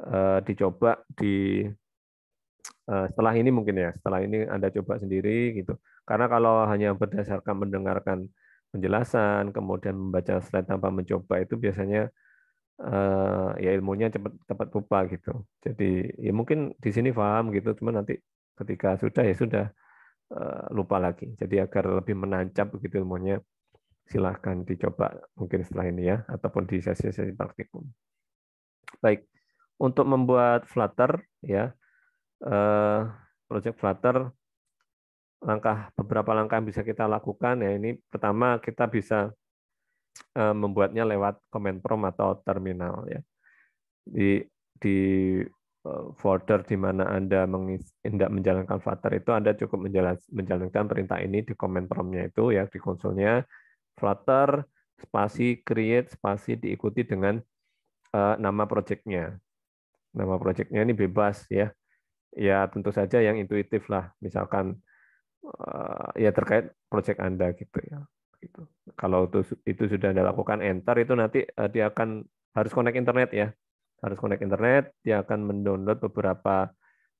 Eh, dicoba di eh, setelah ini mungkin ya setelah ini anda coba sendiri gitu karena kalau hanya berdasarkan mendengarkan penjelasan kemudian membaca slide tanpa mencoba itu biasanya eh, ya ilmunya cepat cepat lupa gitu jadi ya mungkin di sini paham gitu cuma nanti ketika sudah ya sudah lupa lagi jadi agar lebih menancap begitu ilmunya silahkan dicoba mungkin setelah ini ya ataupun di sesi-sesi praktikum baik untuk membuat Flutter ya eh, project Flutter langkah beberapa langkah yang bisa kita lakukan ya ini pertama kita bisa eh, membuatnya lewat command prompt atau terminal ya di di eh, folder di mana Anda hendak menjalankan Flutter itu Anda cukup menjalankan perintah ini di command promptnya itu ya di konsolnya Flutter spasi create spasi diikuti dengan nama projectnya nama proyeknya ini bebas ya. Ya tentu saja yang intuitif lah, misalkan eh, ya terkait proyek Anda gitu ya. Gitu. Kalau itu itu sudah Anda lakukan enter itu nanti eh, dia akan harus connect internet ya. Harus connect internet, dia akan mendownload beberapa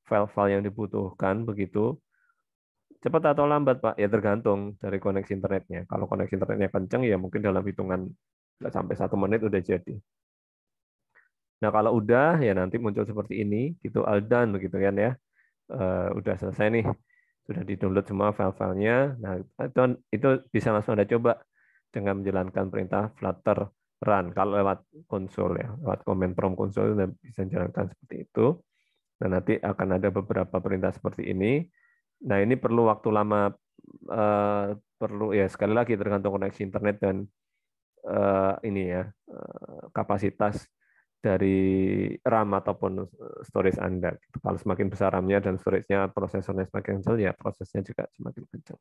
file-file yang dibutuhkan begitu. Cepat atau lambat, Pak? Ya tergantung dari koneksi internetnya. Kalau koneksi internetnya kencang ya mungkin dalam hitungan sampai satu menit udah jadi. Nah kalau udah ya nanti muncul seperti ini, gitu all done begitu kan ya. Uh, udah selesai nih, sudah di download semua file-filenya. Nah itu, itu bisa langsung anda coba dengan menjalankan perintah Flutter run kalau lewat konsol ya, lewat command prompt konsol dan bisa jalankan seperti itu. Nah nanti akan ada beberapa perintah seperti ini. Nah ini perlu waktu lama uh, perlu ya sekali lagi tergantung koneksi internet dan uh, ini ya uh, kapasitas dari RAM ataupun eh, storage Anda. Gitu. Kalau semakin besar RAM-nya dan storage-nya prosesornya semakin kecil, ya prosesnya juga semakin kecil.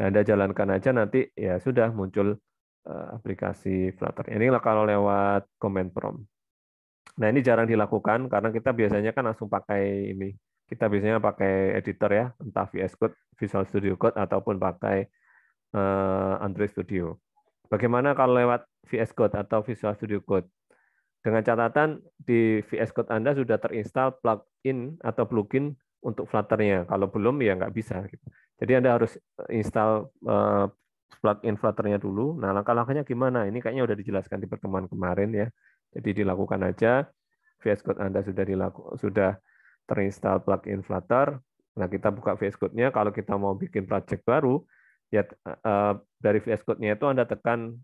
Nah, Anda jalankan aja nanti ya sudah muncul eh, aplikasi Flutter. Ini kalau lewat command prompt. Nah, ini jarang dilakukan karena kita biasanya kan langsung pakai ini. Kita biasanya pakai editor ya, entah VS Code, Visual Studio Code ataupun pakai eh, Android Studio. Bagaimana kalau lewat VS Code atau Visual Studio Code? Dengan catatan di VS Code Anda sudah terinstall plugin atau plugin untuk flutter Kalau belum ya nggak bisa. Gitu. Jadi Anda harus eh, install eh, plugin flutter dulu. Nah langkah-langkahnya gimana? Ini kayaknya udah dijelaskan di pertemuan kemarin ya. Jadi dilakukan aja. VS Code Anda sudah dilaku, sudah terinstall plugin Flutter. Nah kita buka VS Code-nya. Kalau kita mau bikin project baru, ya eh, dari VS Code-nya itu Anda tekan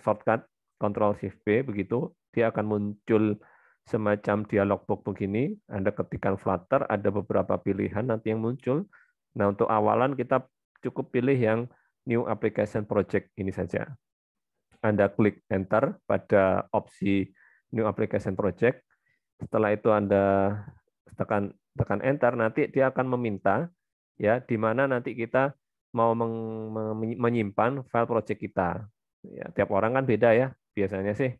shortcut Control Shift B begitu dia akan muncul semacam dialog box begini. Anda ketikkan Flutter, ada beberapa pilihan nanti yang muncul. Nah, untuk awalan kita cukup pilih yang New Application Project ini saja. Anda klik Enter pada opsi New Application Project. Setelah itu Anda tekan tekan Enter, nanti dia akan meminta ya di mana nanti kita mau menyimpan file project kita. Ya, tiap orang kan beda ya. Biasanya sih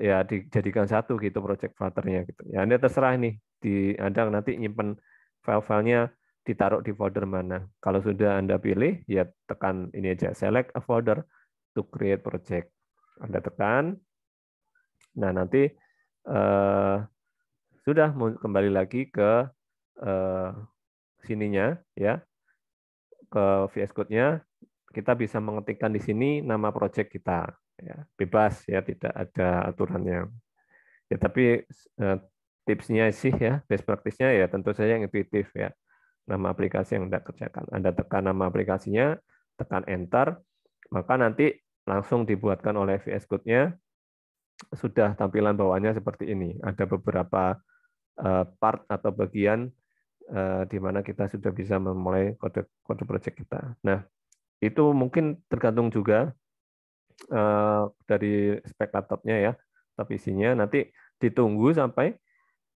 ya dijadikan satu gitu project flutternya gitu. Ya Anda terserah nih di Anda nanti nyimpen file-filenya ditaruh di folder mana. Kalau sudah Anda pilih, ya tekan ini aja, select a folder to create project. Anda tekan. Nah, nanti eh, sudah kembali lagi ke eh, sininya, ya, ke VS Code-nya. Kita bisa mengetikkan di sini nama project kita ya bebas ya tidak ada aturan yang ya tapi eh, tipsnya sih ya best practice-nya ya tentu saja yang intuitif ya nama aplikasi yang Anda kerjakan. Anda tekan nama aplikasinya, tekan enter, maka nanti langsung dibuatkan oleh VS Code-nya sudah tampilan bawahnya seperti ini. Ada beberapa eh, part atau bagian eh, di mana kita sudah bisa memulai kode kode project kita. Nah, itu mungkin tergantung juga Eh, dari spek laptopnya ya, laptop isinya. Nanti ditunggu sampai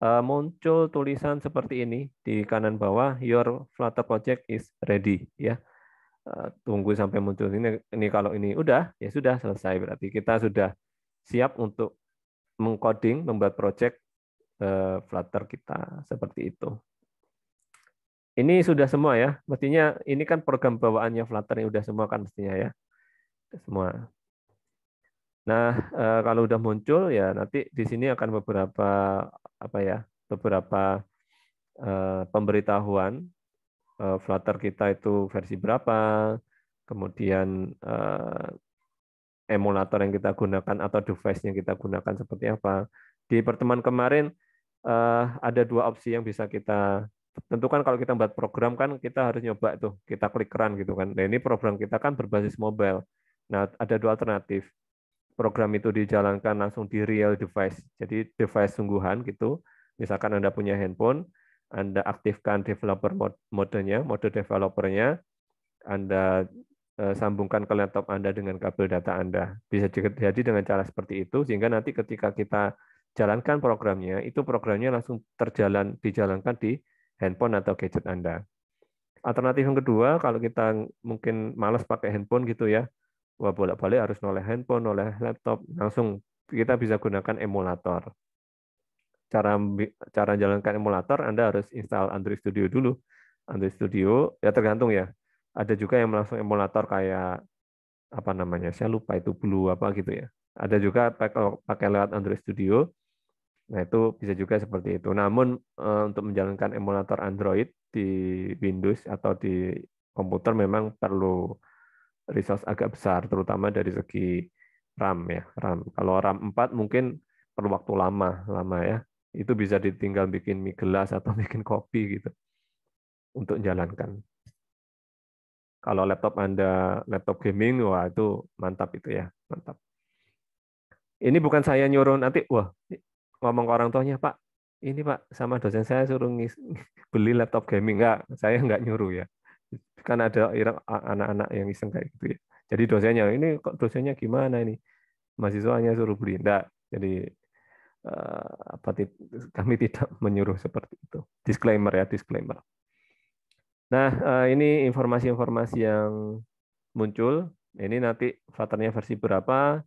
eh, muncul tulisan seperti ini di kanan bawah, your Flutter project is ready ya. Eh, tunggu sampai muncul ini. Ini kalau ini udah ya sudah selesai berarti kita sudah siap untuk mengcoding, membuat project Flutter kita seperti itu. Ini sudah semua ya. Mestinya ini kan program bawaannya Flutter ini sudah semua kan mestinya ya. Semua. Nah, eh, kalau udah muncul ya nanti di sini akan beberapa apa ya, beberapa eh, pemberitahuan eh, Flutter kita itu versi berapa, kemudian emulator yang kita gunakan atau device yang kita gunakan seperti apa. Di pertemuan kemarin ada dua opsi yang bisa kita tentukan kalau kita buat program kan kita harus nyoba tuh kita klik run gitu kan. Nah ini program kita kan berbasis mobile. Nah ada dua alternatif program itu dijalankan langsung di real device. Jadi device sungguhan gitu. Misalkan Anda punya handphone, Anda aktifkan developer modenya, mode developernya, Anda eh, sambungkan ke laptop Anda dengan kabel data Anda. Bisa jadi dengan cara seperti itu sehingga nanti ketika kita jalankan programnya, itu programnya langsung terjalan dijalankan di handphone atau gadget Anda. Alternatif yang kedua, kalau kita mungkin males pakai handphone gitu ya, wah bolak-balik harus noleh handphone, noleh laptop, langsung kita bisa gunakan emulator. Cara cara jalankan emulator Anda harus install Android Studio dulu. Android Studio ya tergantung ya. Ada juga yang langsung emulator kayak apa namanya? Saya lupa itu Blue apa gitu ya. Ada juga pakai, pakai lewat Android Studio. Nah, itu bisa juga seperti itu. Namun eh, untuk menjalankan emulator Android di Windows atau di komputer memang perlu resource agak besar, terutama dari segi RAM ya. RAM. Kalau RAM 4 mungkin perlu waktu lama, lama ya. Itu bisa ditinggal bikin mie gelas atau bikin kopi gitu untuk jalankan. Kalau laptop Anda laptop gaming, wah itu mantap itu ya, mantap. Ini bukan saya nyuruh nanti, wah ngomong ke orang tuanya, Pak, ini Pak sama dosen saya suruh beli laptop gaming. Enggak, saya nggak nyuruh ya kan ada anak-anak yang iseng kayak gitu ya. Jadi dosennya ini kok dosennya gimana ini? Mahasiswanya suruh beli enggak. Jadi eh, apa kami tidak menyuruh seperti itu. Disclaimer ya, disclaimer. Nah, eh, ini informasi-informasi yang muncul. Ini nanti flutter versi berapa?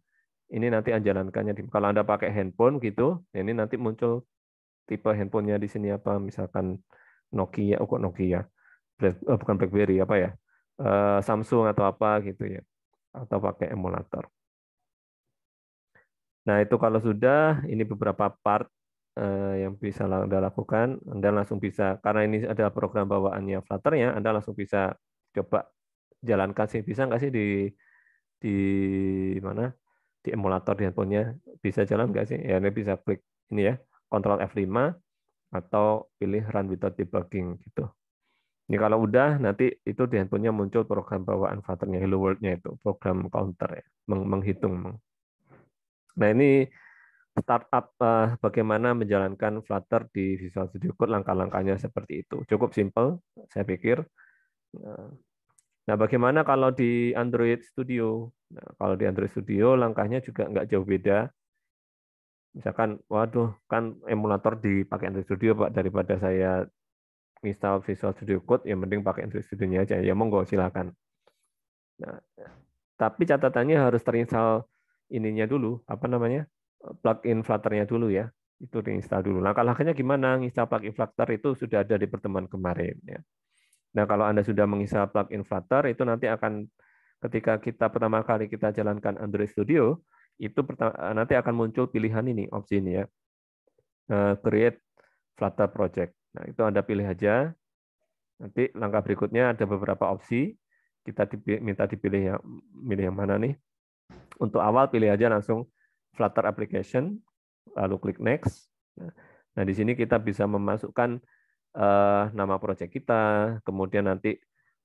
Ini nanti anjalankannya. di kalau Anda pakai handphone gitu, ini nanti muncul tipe handphonenya di sini apa misalkan Nokia, oh kok Nokia Black, oh, bukan BlackBerry apa ya eh, Samsung atau apa gitu ya atau pakai emulator. Nah itu kalau sudah ini beberapa part eh, yang bisa anda lakukan, anda langsung bisa karena ini ada program bawaannya Flutter Flutternya, anda langsung bisa coba jalankan sih bisa nggak sih di di mana di emulator di handphonenya bisa jalan nggak sih? Ya ini bisa klik ini ya Ctrl F5 atau pilih Run Without Debugging gitu. Ini kalau udah nanti itu di handphonenya muncul program bawaan Vatternya Hello World-nya itu, program counter ya, meng menghitung. Nah, ini startup uh, bagaimana menjalankan Flutter di Visual Studio Code langkah-langkahnya seperti itu. Cukup simple saya pikir. Nah, nah, bagaimana kalau di Android Studio? Nah, kalau di Android Studio langkahnya juga nggak jauh beda. Misalkan, waduh, kan emulator dipakai Android Studio Pak daripada saya install Visual Studio Code, ya mending pakai android Studio-nya aja. Ya monggo silakan. Nah, tapi catatannya harus terinstall ininya dulu, apa namanya? plugin flutter dulu ya. Itu diinstal dulu. Nah, kalau akhirnya gimana? Install plugin Flutter itu sudah ada di pertemuan kemarin ya. Nah, kalau Anda sudah menginstal plugin Flutter itu nanti akan ketika kita pertama kali kita jalankan Android Studio, itu nanti akan muncul pilihan ini, opsi ini ya. Eh, create Flutter Project. Nah, itu Anda pilih aja. Nanti langkah berikutnya ada beberapa opsi. Kita dipilih, minta dipilih yang, milih yang mana nih. Untuk awal pilih aja langsung Flutter Application, lalu klik Next. Nah, nah di sini kita bisa memasukkan uh, nama proyek kita, kemudian nanti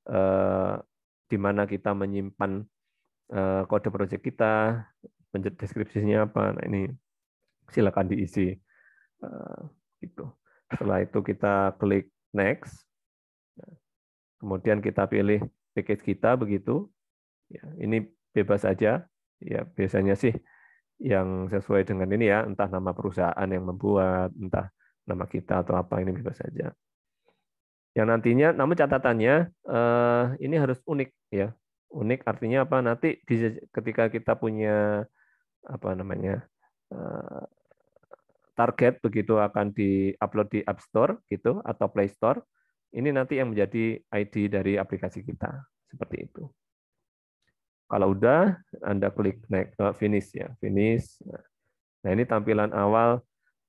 uh, di mana kita menyimpan uh, kode proyek kita, deskripsinya apa. Nah, ini silakan diisi. uh, gitu. Setelah itu kita klik next. Kemudian kita pilih package kita begitu. Ya, ini bebas aja. Ya biasanya sih yang sesuai dengan ini ya, entah nama perusahaan yang membuat, entah nama kita atau apa ini bebas saja. Yang nantinya, namun catatannya eh, ini harus unik ya. Unik artinya apa? Nanti bisa, ketika kita punya apa namanya eh, target begitu akan di-upload di App Store gitu atau Play Store, ini nanti yang menjadi ID dari aplikasi kita. Seperti itu. Kalau udah, Anda klik next, uh, finish ya, finish. Nah, ini tampilan awal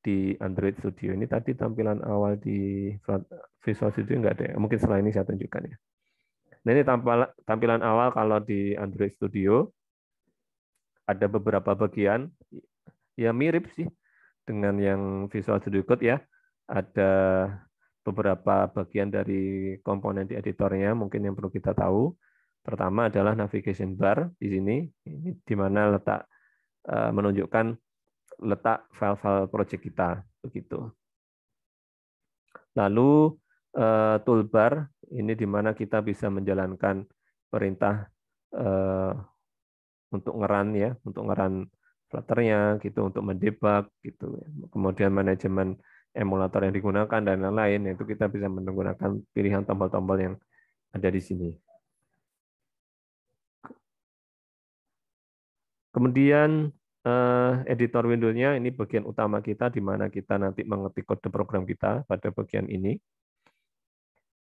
di Android Studio. Ini tadi tampilan awal di Visual Studio nggak ada ya? Mungkin setelah ini saya tunjukkan ya. Nah, ini tampilan awal kalau di Android Studio. Ada beberapa bagian. Ya mirip sih dengan yang Visual Studio Code ya. Ada beberapa bagian dari komponen di editornya mungkin yang perlu kita tahu. Pertama adalah navigation bar di sini, ini di mana letak eh, menunjukkan letak file-file project kita begitu. Lalu eh, toolbar ini di mana kita bisa menjalankan perintah eh, untuk ngeran ya, untuk ngeran flutternya gitu untuk mendebug gitu ya. kemudian manajemen emulator yang digunakan dan lain-lain ya itu kita bisa menggunakan pilihan tombol-tombol yang ada di sini kemudian eh, editor windownya ini bagian utama kita di mana kita nanti mengetik kode program kita pada bagian ini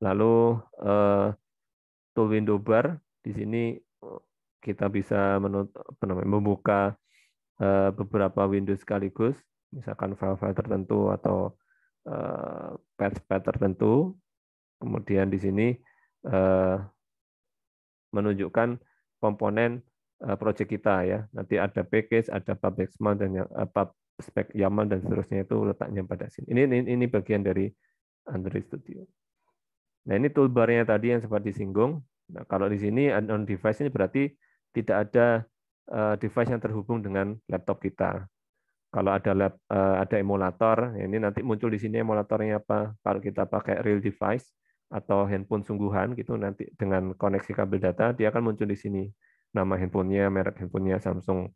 lalu eh, tool window bar di sini eh, kita bisa membuka Eh, beberapa Windows sekaligus, misalkan file-file tertentu atau eh, patch-patch tertentu. Kemudian di sini eh, menunjukkan komponen project kita ya. Nanti ada package, ada public spec, dan yang apa YAML dan seterusnya itu letaknya pada sini. Ini ini, ini bagian dari Android Studio. Nah, ini toolbarnya tadi yang sempat disinggung. Nah, kalau di sini on device ini berarti tidak ada Eh, device yang terhubung dengan laptop kita. Kalau ada lab, eh, ada emulator, ya ini nanti muncul di sini emulatornya apa. Kalau kita pakai real device atau handphone sungguhan gitu nanti dengan koneksi kabel data dia akan muncul di sini nama handphonenya, merek handphonenya Samsung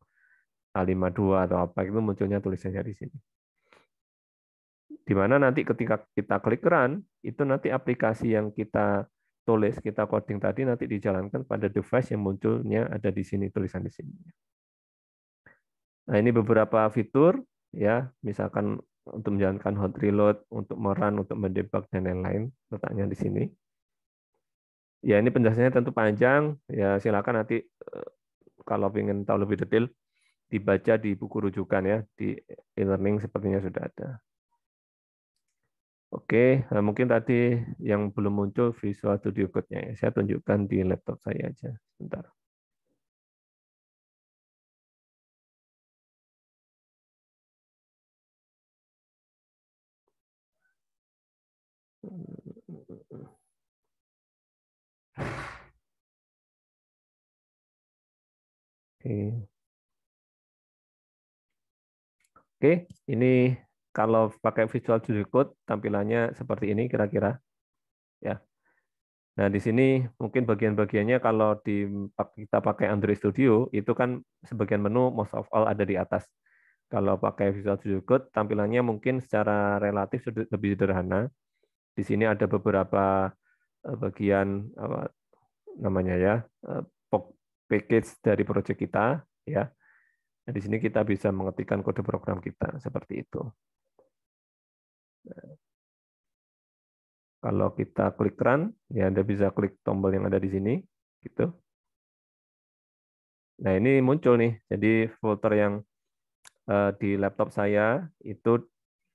A52 atau apa itu munculnya tulisannya di sini. Di mana nanti ketika kita klik run, itu nanti aplikasi yang kita tulis kita coding tadi nanti dijalankan pada device yang munculnya ada di sini tulisan di sini. Nah, ini beberapa fitur ya, misalkan untuk menjalankan hot reload, untuk meran, untuk mendebug dan lain-lain letaknya di sini. Ya ini penjelasannya tentu panjang, ya silakan nanti eh, kalau ingin tahu lebih detail dibaca di buku rujukan ya di e-learning sepertinya sudah ada. Oke, nah mungkin tadi yang belum muncul Visual Studio Code-nya. Ya. Saya tunjukkan di laptop saya aja. Sebentar. Oke. Oke, ini kalau pakai visual studio code tampilannya seperti ini kira-kira ya nah di sini mungkin bagian-bagiannya kalau di kita pakai Android Studio itu kan sebagian menu most of all ada di atas kalau pakai Visual Studio Code tampilannya mungkin secara relatif lebih sederhana di sini ada beberapa eh, bagian apa namanya ya eh, package dari project kita ya nah, di sini kita bisa mengetikkan kode program kita seperti itu kalau kita klik run, ya Anda bisa klik tombol yang ada di sini, gitu. Nah, ini muncul nih. Jadi folder yang uh, di laptop saya itu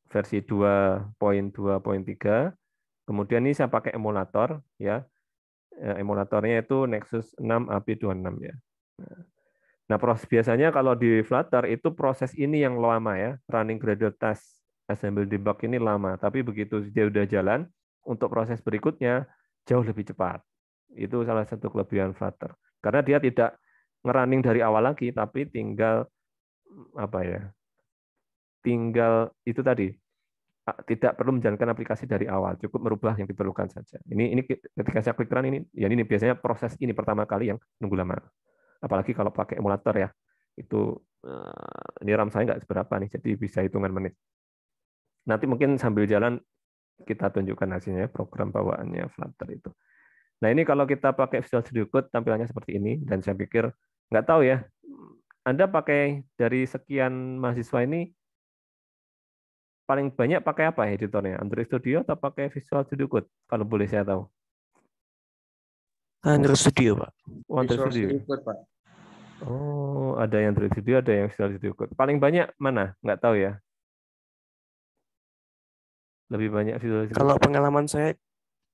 versi 2.2.3. Kemudian ini saya pakai emulator ya. Eh, emulatornya itu Nexus 6 AP26 ya. Nah, nah proses biasanya kalau di Flutter itu proses ini yang lama ya, running gradle test assemble debug ini lama, tapi begitu dia udah jalan, untuk proses berikutnya jauh lebih cepat. Itu salah satu kelebihan Flutter. Karena dia tidak ngerunning dari awal lagi, tapi tinggal apa ya? Tinggal itu tadi tidak perlu menjalankan aplikasi dari awal, cukup merubah yang diperlukan saja. Ini ini ketika saya klik run ini, ya ini biasanya proses ini pertama kali yang nunggu lama. Apalagi kalau pakai emulator ya, itu eh, ini RAM saya nggak seberapa nih, jadi bisa hitungan menit. Nanti mungkin sambil jalan kita tunjukkan hasilnya program bawaannya Flutter itu. Nah ini kalau kita pakai Visual Studio Code tampilannya seperti ini dan saya pikir nggak tahu ya anda pakai dari sekian mahasiswa ini paling banyak pakai apa editornya? Android Studio atau pakai Visual Studio Code? Kalau boleh saya tahu. Android Studio, Pak. Oh, Android Visual Studio. Studio Code, Pak. Oh, ada yang Android Studio, ada yang Visual Studio Code. Paling banyak mana? Nggak tahu ya lebih banyak visualisasi kalau pengalaman saya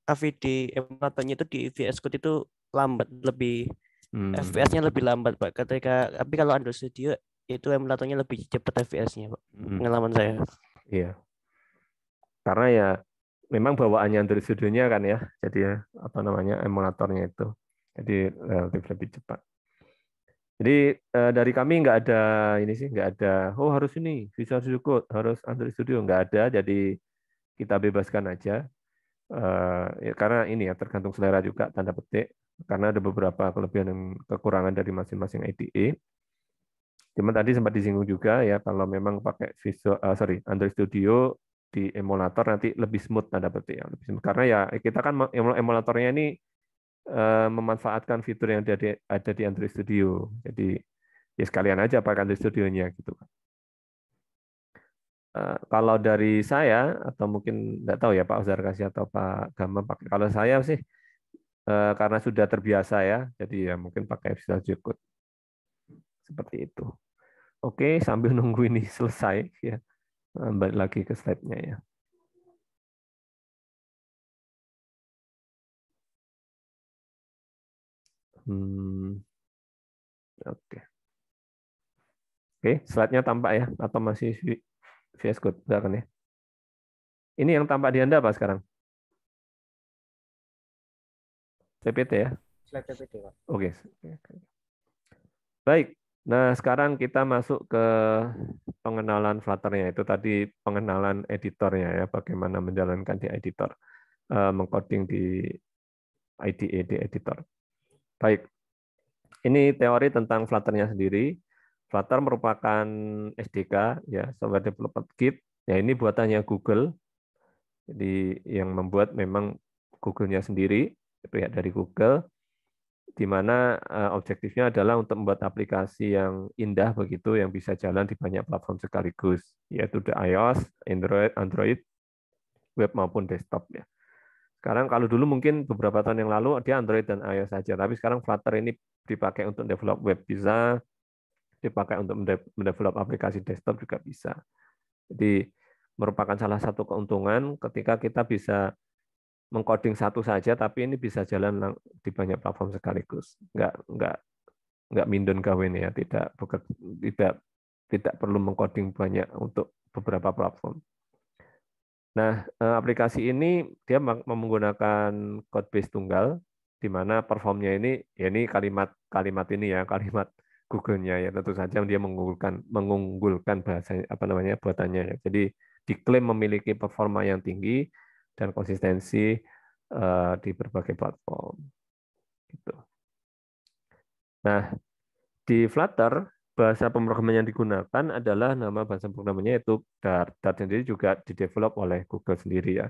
AVD emulatornya itu di VS Code itu lambat lebih hmm. FPS-nya lebih lambat pak ketika tapi kalau Android Studio itu emulatornya lebih cepat FPS-nya pak hmm. pengalaman saya iya karena ya memang bawaannya Android Studio-nya kan ya jadi ya, apa namanya emulatornya itu jadi relatif lebih cepat jadi eh, dari kami nggak ada ini sih nggak ada oh harus ini Visual Studio Code harus Android Studio nggak ada jadi kita bebaskan aja eh, ya, karena ini ya tergantung selera juga tanda petik karena ada beberapa kelebihan dan kekurangan dari masing-masing IDE. Cuman tadi sempat disinggung juga ya kalau memang pakai visual uh, sorry Android Studio di emulator nanti lebih smooth tanda petik ya lebih smooth karena ya kita kan emulatornya ini uh, memanfaatkan fitur yang ada di, Android Studio jadi ya sekalian aja pakai Android Studio-nya gitu kan. Eh, kalau dari saya atau mungkin nggak tahu ya Pak Uzar kasih atau Pak Gama pakai kalau saya sih eh, karena sudah terbiasa ya jadi ya mungkin pakai visual jukut seperti itu oke sambil nunggu ini selesai ya balik lagi ke slide-nya ya hmm, oke oke slide-nya tampak ya atau masih VS Code, enggak ya? Ini yang tampak di Anda apa sekarang? PPT ya? Slide PPT, Oke. Okay. Baik. Nah, sekarang kita masuk ke pengenalan flutter Itu tadi pengenalan editornya ya, bagaimana menjalankan di editor, eh, mengcoding di IDE di editor. Baik. Ini teori tentang flutter sendiri. Flutter merupakan SDK ya software development kit. Ya ini buatannya Google. Jadi yang membuat memang Google-nya sendiri pihak dari Google di mana eh, objektifnya adalah untuk membuat aplikasi yang indah begitu yang bisa jalan di banyak platform sekaligus yaitu di iOS, Android, Android, web maupun desktop ya. Sekarang kalau dulu mungkin beberapa tahun yang lalu dia Android dan iOS saja, tapi sekarang Flutter ini dipakai untuk develop web bisa, dipakai untuk mendevelop aplikasi desktop juga bisa. Jadi merupakan salah satu keuntungan ketika kita bisa mengcoding satu saja, tapi ini bisa jalan di banyak platform sekaligus. Nggak nggak nggak mindon kawin ya, tidak tidak tidak perlu mengcoding banyak untuk beberapa platform. Nah, eh, aplikasi ini dia menggunakan code base tunggal, di mana performnya ini, ya ini kalimat kalimat ini ya, kalimat Google-nya ya tentu saja dia mengunggulkan mengunggulkan bahasa apa namanya buatannya ya. Jadi diklaim memiliki performa yang tinggi dan konsistensi uh, di berbagai platform. Gitu. Nah, di Flutter bahasa pemrograman yang digunakan adalah nama bahasa programnya yaitu Dart. Dart sendiri juga didevelop oleh Google sendiri ya.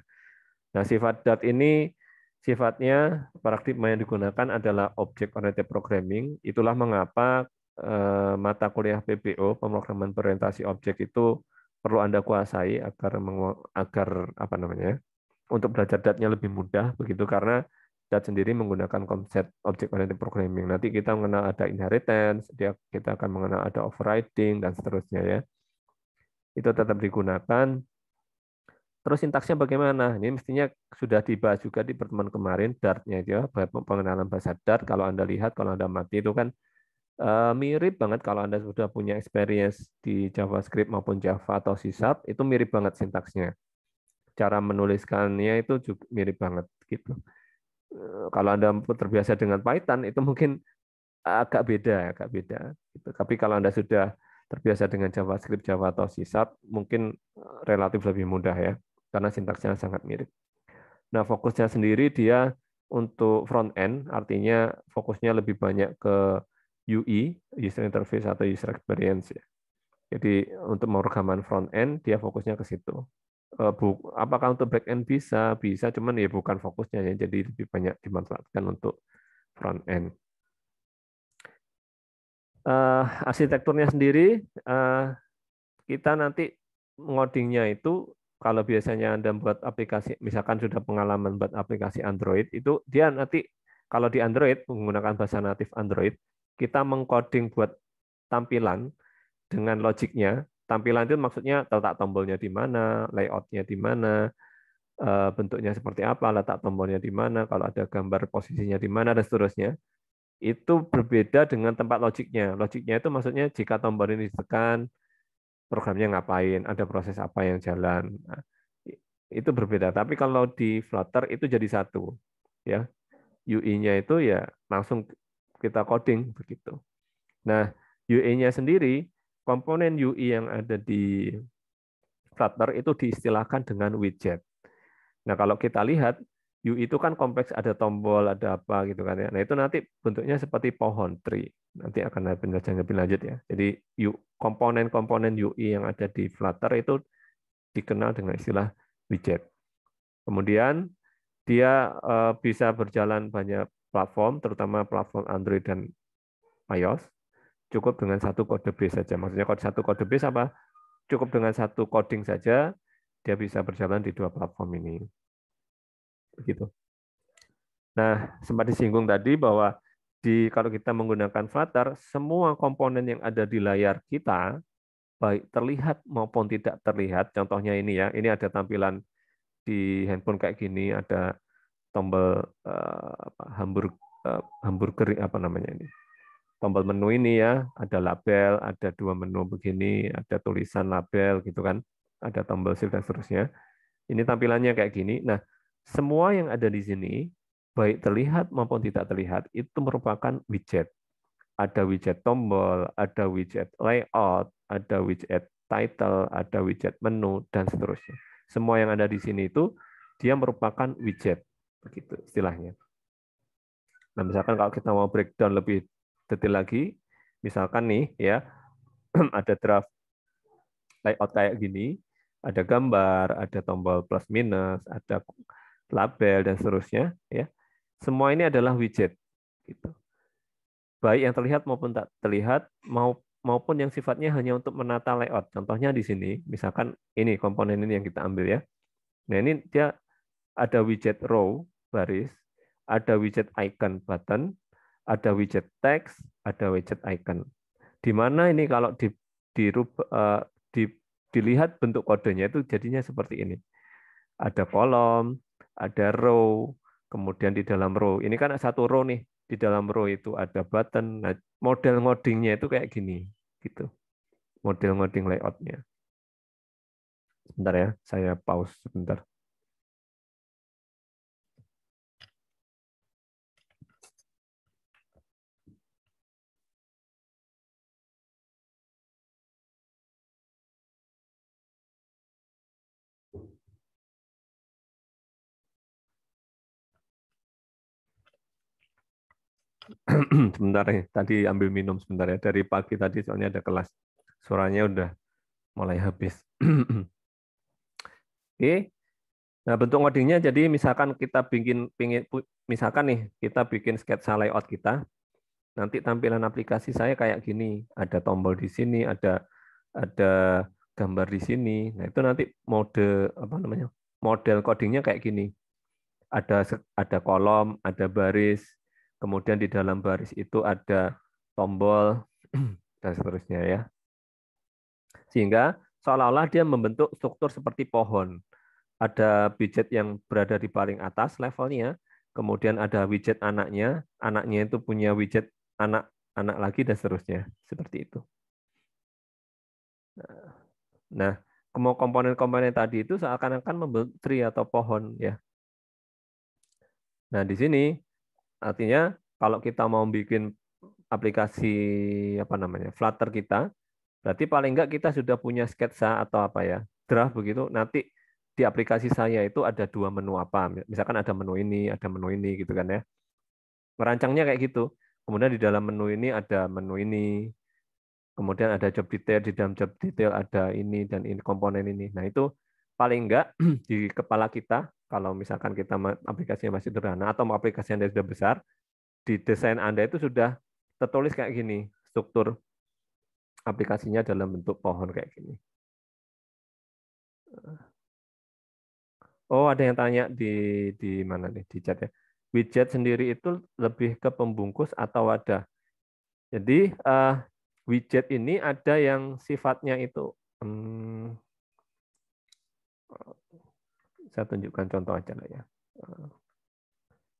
Nah, sifat Dart ini sifatnya paradigma yang digunakan adalah object oriented programming. Itulah mengapa Eh, mata kuliah PPO pemrograman berorientasi objek itu perlu Anda kuasai agar agar apa namanya? untuk belajar datnya lebih mudah begitu karena dat sendiri menggunakan konsep objek oriented programming. Nanti kita mengenal ada inheritance, dia kita akan mengenal ada overriding dan seterusnya ya. Itu tetap digunakan. Terus sintaksnya bagaimana? Ini mestinya sudah dibahas juga di pertemuan kemarin dartnya ya, pengenalan bahasa dart. Kalau Anda lihat kalau Anda mati itu kan Eh, mirip banget kalau Anda sudah punya experience di JavaScript maupun Java atau C Sharp, itu mirip banget sintaksnya. Cara menuliskannya itu juga mirip banget gitu. Uh, kalau Anda terbiasa dengan Python itu mungkin agak beda, ya, agak beda. Gitu. Tapi kalau Anda sudah terbiasa dengan JavaScript, Java atau C Sharp, mungkin eh, relatif lebih mudah ya, karena sintaksnya sangat mirip. Nah, fokusnya sendiri dia untuk front end, artinya fokusnya lebih banyak ke UI, e, user interface atau user experience ya. Jadi untuk pemrograman front end dia fokusnya ke situ. Eh, apakah untuk back end bisa? Bisa, cuman ya bukan fokusnya ya. Jadi lebih banyak dimanfaatkan untuk front end. Eh, arsitekturnya sendiri eh, kita nanti ngodingnya itu kalau biasanya Anda buat aplikasi, misalkan sudah pengalaman buat aplikasi Android, itu dia nanti kalau di Android menggunakan bahasa natif Android, kita mengcoding buat tampilan dengan logiknya, tampilan itu maksudnya letak tombolnya di mana, layoutnya di mana, eh, bentuknya seperti apa, letak tombolnya di mana, kalau ada gambar posisinya di mana, dan seterusnya. Itu berbeda dengan tempat logiknya. Logiknya itu maksudnya jika tombol ini ditekan, programnya ngapain, ada proses apa yang jalan. Nah, itu berbeda. Tapi kalau di Flutter itu jadi satu. ya UI-nya itu ya langsung kita coding begitu. Nah, ui nya sendiri, komponen UI e yang ada di Flutter itu diistilahkan dengan widget. Nah, kalau kita lihat UI e itu kan kompleks ada tombol, ada apa gitu kan ya. Nah, itu nanti bentuknya seperti pohon tree. Nanti akan ada penjelasan lebih lanjut ya. Jadi komponen-komponen UI e yang ada di Flutter itu dikenal dengan istilah widget. Kemudian dia eh, bisa berjalan banyak platform, terutama platform Android dan iOS, cukup dengan satu kode base saja. Maksudnya kode satu kode base apa? Cukup dengan satu coding saja, dia bisa berjalan di dua platform ini. Begitu. Nah, sempat disinggung tadi bahwa di kalau kita menggunakan Flutter, semua komponen yang ada di layar kita baik terlihat maupun tidak terlihat. Contohnya ini ya, ini ada tampilan di handphone kayak gini, ada tombol uh, apa, hamburg uh, hamburger apa namanya ini tombol menu ini ya ada label ada dua menu begini ada tulisan label gitu kan ada tombol shift dan seterusnya ini tampilannya kayak gini nah semua yang ada di sini baik terlihat maupun tidak terlihat itu merupakan widget ada widget tombol ada widget layout ada widget title ada widget menu dan seterusnya semua yang ada di sini itu dia merupakan widget begitu istilahnya. Nah, misalkan kalau kita mau breakdown lebih detail lagi, misalkan nih ya ada draft layout kayak gini, ada gambar, ada tombol plus minus, ada label dan seterusnya ya. Semua ini adalah widget gitu. Baik yang terlihat maupun tak terlihat maupun yang sifatnya hanya untuk menata layout. Contohnya di sini, misalkan ini komponen ini yang kita ambil ya. Nah, ini dia ada widget row baris, ada widget icon button, ada widget text, ada widget icon. Di mana ini kalau di, di, uh, eh, di, dilihat bentuk kodenya itu jadinya seperti ini. Ada kolom, ada row, kemudian di dalam row. Ini kan satu row nih, di dalam row itu ada button. Nah, model ngodingnya itu kayak gini, gitu. Model ngoding layoutnya. Sebentar ya, saya pause sebentar. sebentar ya, tadi ambil minum sebentar ya. Dari pagi tadi soalnya ada kelas. Suaranya udah mulai habis. Oke. Nah, bentuk codingnya jadi misalkan kita bikin pingin misalkan nih kita bikin sketsa layout kita. Nanti tampilan aplikasi saya kayak gini, ada tombol di sini, ada ada gambar di sini. Nah, itu nanti mode apa namanya? model codingnya kayak gini. Ada ada kolom, ada baris, kemudian di dalam baris itu ada tombol dan seterusnya ya. Sehingga seolah-olah dia membentuk struktur seperti pohon. Ada widget yang berada di paling atas levelnya, kemudian ada widget anaknya, anaknya itu punya widget anak-anak lagi dan seterusnya, seperti itu. Nah, kemau komponen-komponen tadi itu seakan-akan membentuk tree atau pohon ya. Nah, di sini Artinya kalau kita mau bikin aplikasi apa namanya Flutter kita, berarti paling enggak kita sudah punya sketsa atau apa ya draft begitu. Nanti di aplikasi saya itu ada dua menu apa, misalkan ada menu ini, ada menu ini gitu kan ya. Merancangnya kayak gitu. Kemudian di dalam menu ini ada menu ini, kemudian ada job detail di dalam job detail ada ini dan ini komponen ini. Nah itu paling enggak di kepala kita kalau misalkan kita aplikasinya masih sederhana atau aplikasi Anda sudah besar, di desain Anda itu sudah tertulis kayak gini, struktur aplikasinya dalam bentuk pohon kayak gini. Oh, ada yang tanya di di mana nih di chat ya. Widget sendiri itu lebih ke pembungkus atau wadah. Jadi uh, widget ini ada yang sifatnya itu hmm, saya tunjukkan contoh aja lah ya. Eh,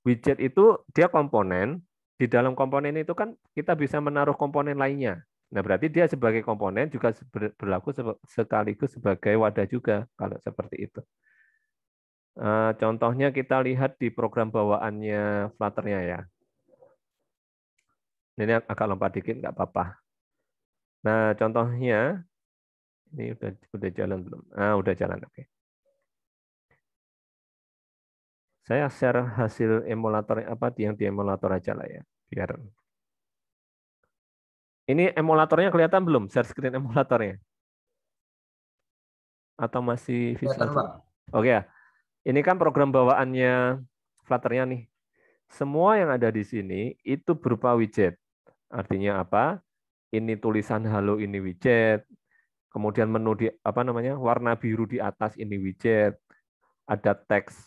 widget itu dia komponen, di dalam komponen itu kan kita bisa menaruh komponen lainnya. Nah, berarti dia sebagai komponen juga berlaku sekaligus sebagai wadah juga kalau seperti itu. Eh, contohnya kita lihat di program bawaannya flutter ya. Ini agak lompat dikit, nggak apa-apa. Nah, contohnya, ini udah, udah jalan belum? Ah, udah jalan, oke. Okay. Saya share hasil emulator apa yang di emulator aja lah ya, biar. Ini emulatornya kelihatan belum? Share screen emulatornya? Atau masih visual? Oke okay, ya. Ini kan program bawaannya Flutternya nih. Semua yang ada di sini itu berupa widget. Artinya apa? Ini tulisan halo ini widget, kemudian menu di apa namanya warna biru di atas ini widget ada teks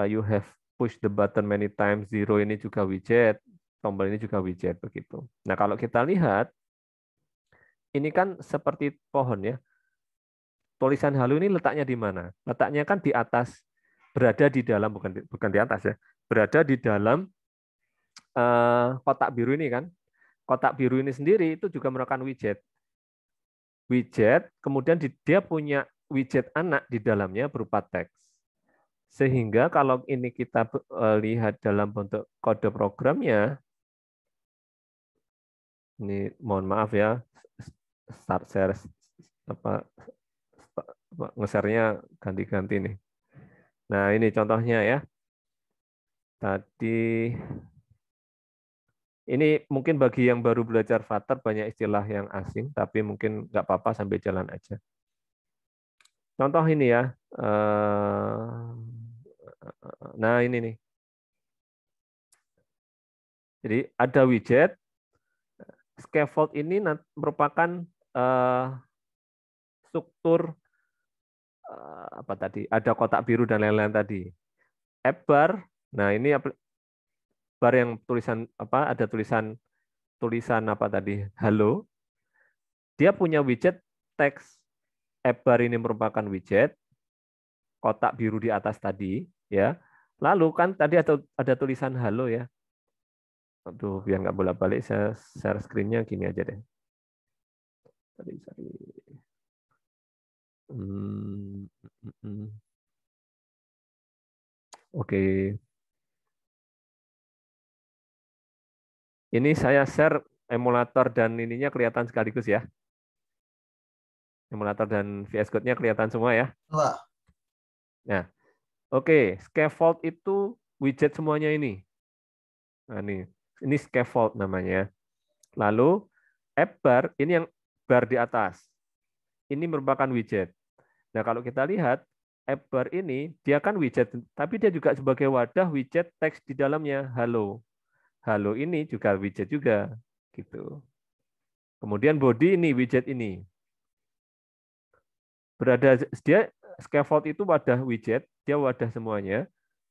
uh, you have push the button many times zero ini juga widget, tombol ini juga widget begitu. Nah, kalau kita lihat ini kan seperti pohon ya. Tulisan halu ini letaknya di mana? Letaknya kan di atas, berada di dalam bukan di, bukan di atas ya. Berada di dalam uh, kotak biru ini kan. Kotak biru ini sendiri itu juga merupakan widget. Widget kemudian dia punya widget anak di dalamnya berupa teks. Sehingga kalau ini kita eh, lihat dalam bentuk kode programnya, ini mohon maaf ya, start share apa ngesernya ganti-ganti nih. Nah ini contohnya ya. Tadi ini mungkin bagi yang baru belajar Flutter banyak istilah yang asing, tapi mungkin nggak apa-apa sambil jalan aja. Contoh ini ya, eh, Nah, ini nih. Jadi ada widget. Scaffold ini merupakan eh, struktur eh, apa tadi? Ada kotak biru dan lain-lain tadi. App bar. Nah, ini bar yang tulisan apa? Ada tulisan tulisan apa tadi? Halo. Dia punya widget teks app bar ini merupakan widget kotak biru di atas tadi ya. Lalu kan tadi ada, ada tulisan halo ya. Aduh, biar nggak bolak-balik saya share screen-nya gini aja deh. Tadi sorry. Hmm, hmm, hmm. Oke. Ini saya share emulator dan ininya kelihatan sekaligus ya. Emulator dan VS Code-nya kelihatan semua ya. Wah. Nah, Oke, scaffold itu widget semuanya ini. Nah, ini, ini scaffold namanya. Lalu app bar ini yang bar di atas. Ini merupakan widget. Nah, kalau kita lihat app bar ini dia kan widget, tapi dia juga sebagai wadah widget teks di dalamnya. Halo. Halo ini juga widget juga gitu. Kemudian body ini widget ini. Berada dia scaffold itu wadah widget, dia wadah semuanya.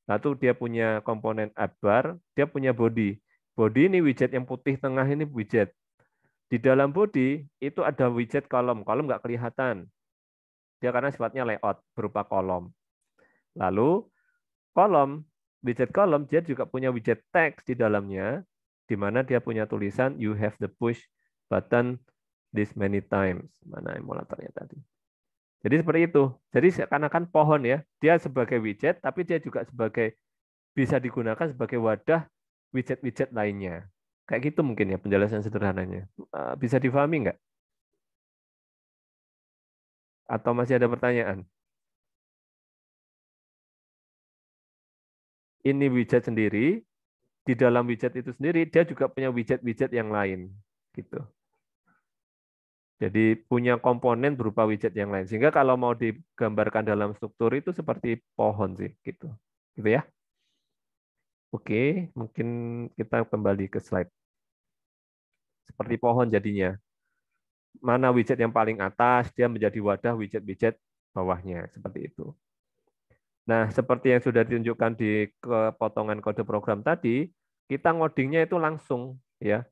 Lalu nah, dia punya komponen abar, dia punya body. Body ini widget yang putih tengah ini widget. Di dalam body itu ada widget kolom, kolom nggak kelihatan. Dia karena sifatnya layout berupa kolom. Lalu kolom, widget kolom, dia juga punya widget text di dalamnya, di mana dia punya tulisan you have the push button this many times. Mana emulatornya tadi? Jadi seperti itu. Jadi seakan-akan pohon ya, dia sebagai widget, tapi dia juga sebagai bisa digunakan sebagai wadah widget-widget lainnya. Kayak gitu mungkin ya penjelasan sederhananya. Eh, bisa difahami nggak? Atau masih ada pertanyaan? Ini widget sendiri, di dalam widget itu sendiri dia juga punya widget-widget yang lain gitu. Jadi punya komponen berupa widget yang lain. Sehingga kalau mau digambarkan dalam struktur itu seperti pohon sih gitu. Gitu ya. Oke, mungkin kita kembali ke slide. Seperti pohon jadinya. Mana widget yang paling atas, dia menjadi wadah widget-widget bawahnya, seperti itu. Nah, seperti yang sudah ditunjukkan di kepotongan kode program tadi, kita ngodingnya itu langsung ya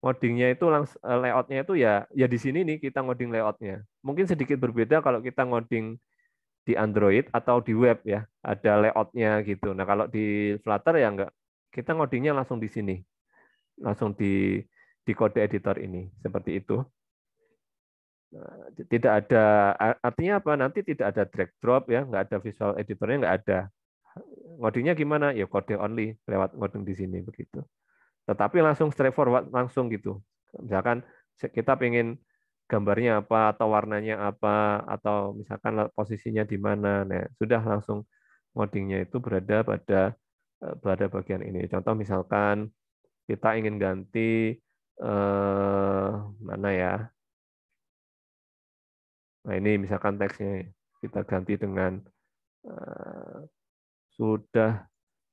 ngodingnya itu langs eh, layoutnya itu ya ya di sini nih kita ngoding layoutnya. Mungkin sedikit berbeda kalau kita ngoding di Android atau di web ya ada layoutnya gitu. Nah kalau di Flutter ya enggak kita ngodingnya langsung di sini, langsung di di kode editor ini seperti itu. Nah, tidak ada artinya apa nanti tidak ada drag drop ya enggak ada visual editornya enggak ada ngodingnya gimana ya kode only lewat ngoding di sini begitu tetapi langsung straightforward, langsung gitu. Misalkan kita pengen gambarnya apa, atau warnanya apa, atau misalkan posisinya di mana. Nah, sudah langsung modingnya itu berada pada eh, pada bagian ini. Contoh misalkan kita ingin ganti eh, mana ya? Nah ini misalkan teksnya kita ganti dengan eh, sudah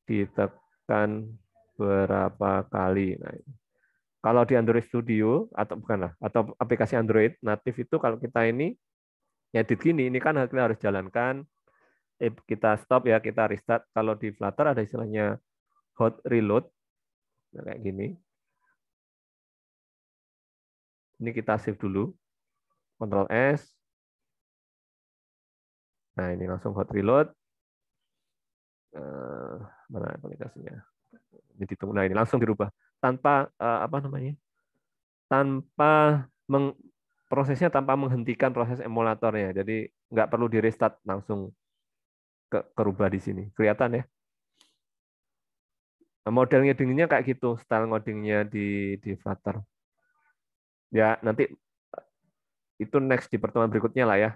ditekan berapa kali. Nah, kalau di Android Studio atau bukanlah atau aplikasi Android native itu kalau kita ini edit gini ini kan kita harus jalankan eh, kita stop ya kita restart kalau di Flutter ada istilahnya hot reload nah, kayak gini ini kita save dulu Ctrl S nah ini langsung hot reload nah, mana aplikasinya jadi nah ini langsung dirubah tanpa uh, apa namanya tanpa meng, prosesnya tanpa menghentikan proses emulatornya jadi nggak perlu di restart langsung ke kerubah di sini kelihatan ya nah, model ngedingnya kayak gitu style ngodingnya di di Flutter ya nanti eh, itu next di pertemuan berikutnya lah ya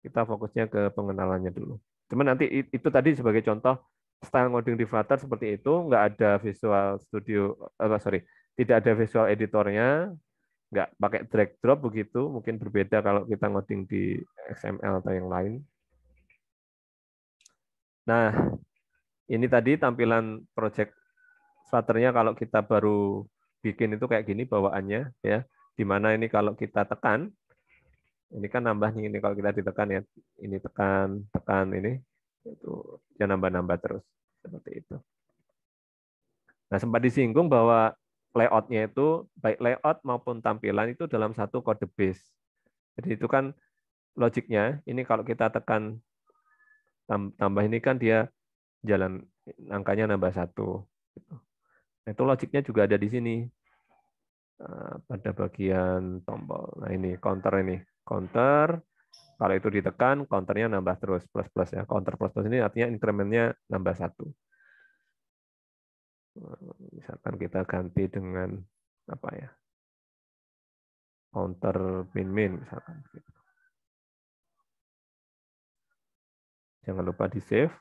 kita fokusnya ke pengenalannya dulu cuman nanti itu tadi sebagai contoh style ngoding di Flutter seperti itu, nggak ada Visual Studio, apa sorry, tidak ada visual editornya, nggak pakai drag drop begitu, mungkin berbeda kalau kita ngoding di XML atau yang lain. Nah, ini tadi tampilan project Flutternya kalau kita baru bikin itu kayak gini bawaannya ya. Dimana ini kalau kita tekan, ini kan nambah nih ini kalau kita ditekan ya, ini tekan, tekan ini, itu jangan nambah-nambah terus seperti itu. Nah, sempat disinggung bahwa layoutnya itu baik layout maupun tampilan itu dalam satu kode base. Jadi itu kan logiknya. Ini kalau kita tekan tambah ini kan dia jalan angkanya nambah satu. Gitu. Nah, itu logiknya juga ada di sini eh, pada bagian tombol. Nah ini counter ini counter kalau itu ditekan, counternya nambah terus, plus-plus ya. Counter plus-plus ini artinya incrementnya nambah satu. Misalkan kita ganti dengan apa ya, counter min-min misalkan. Jangan lupa di save.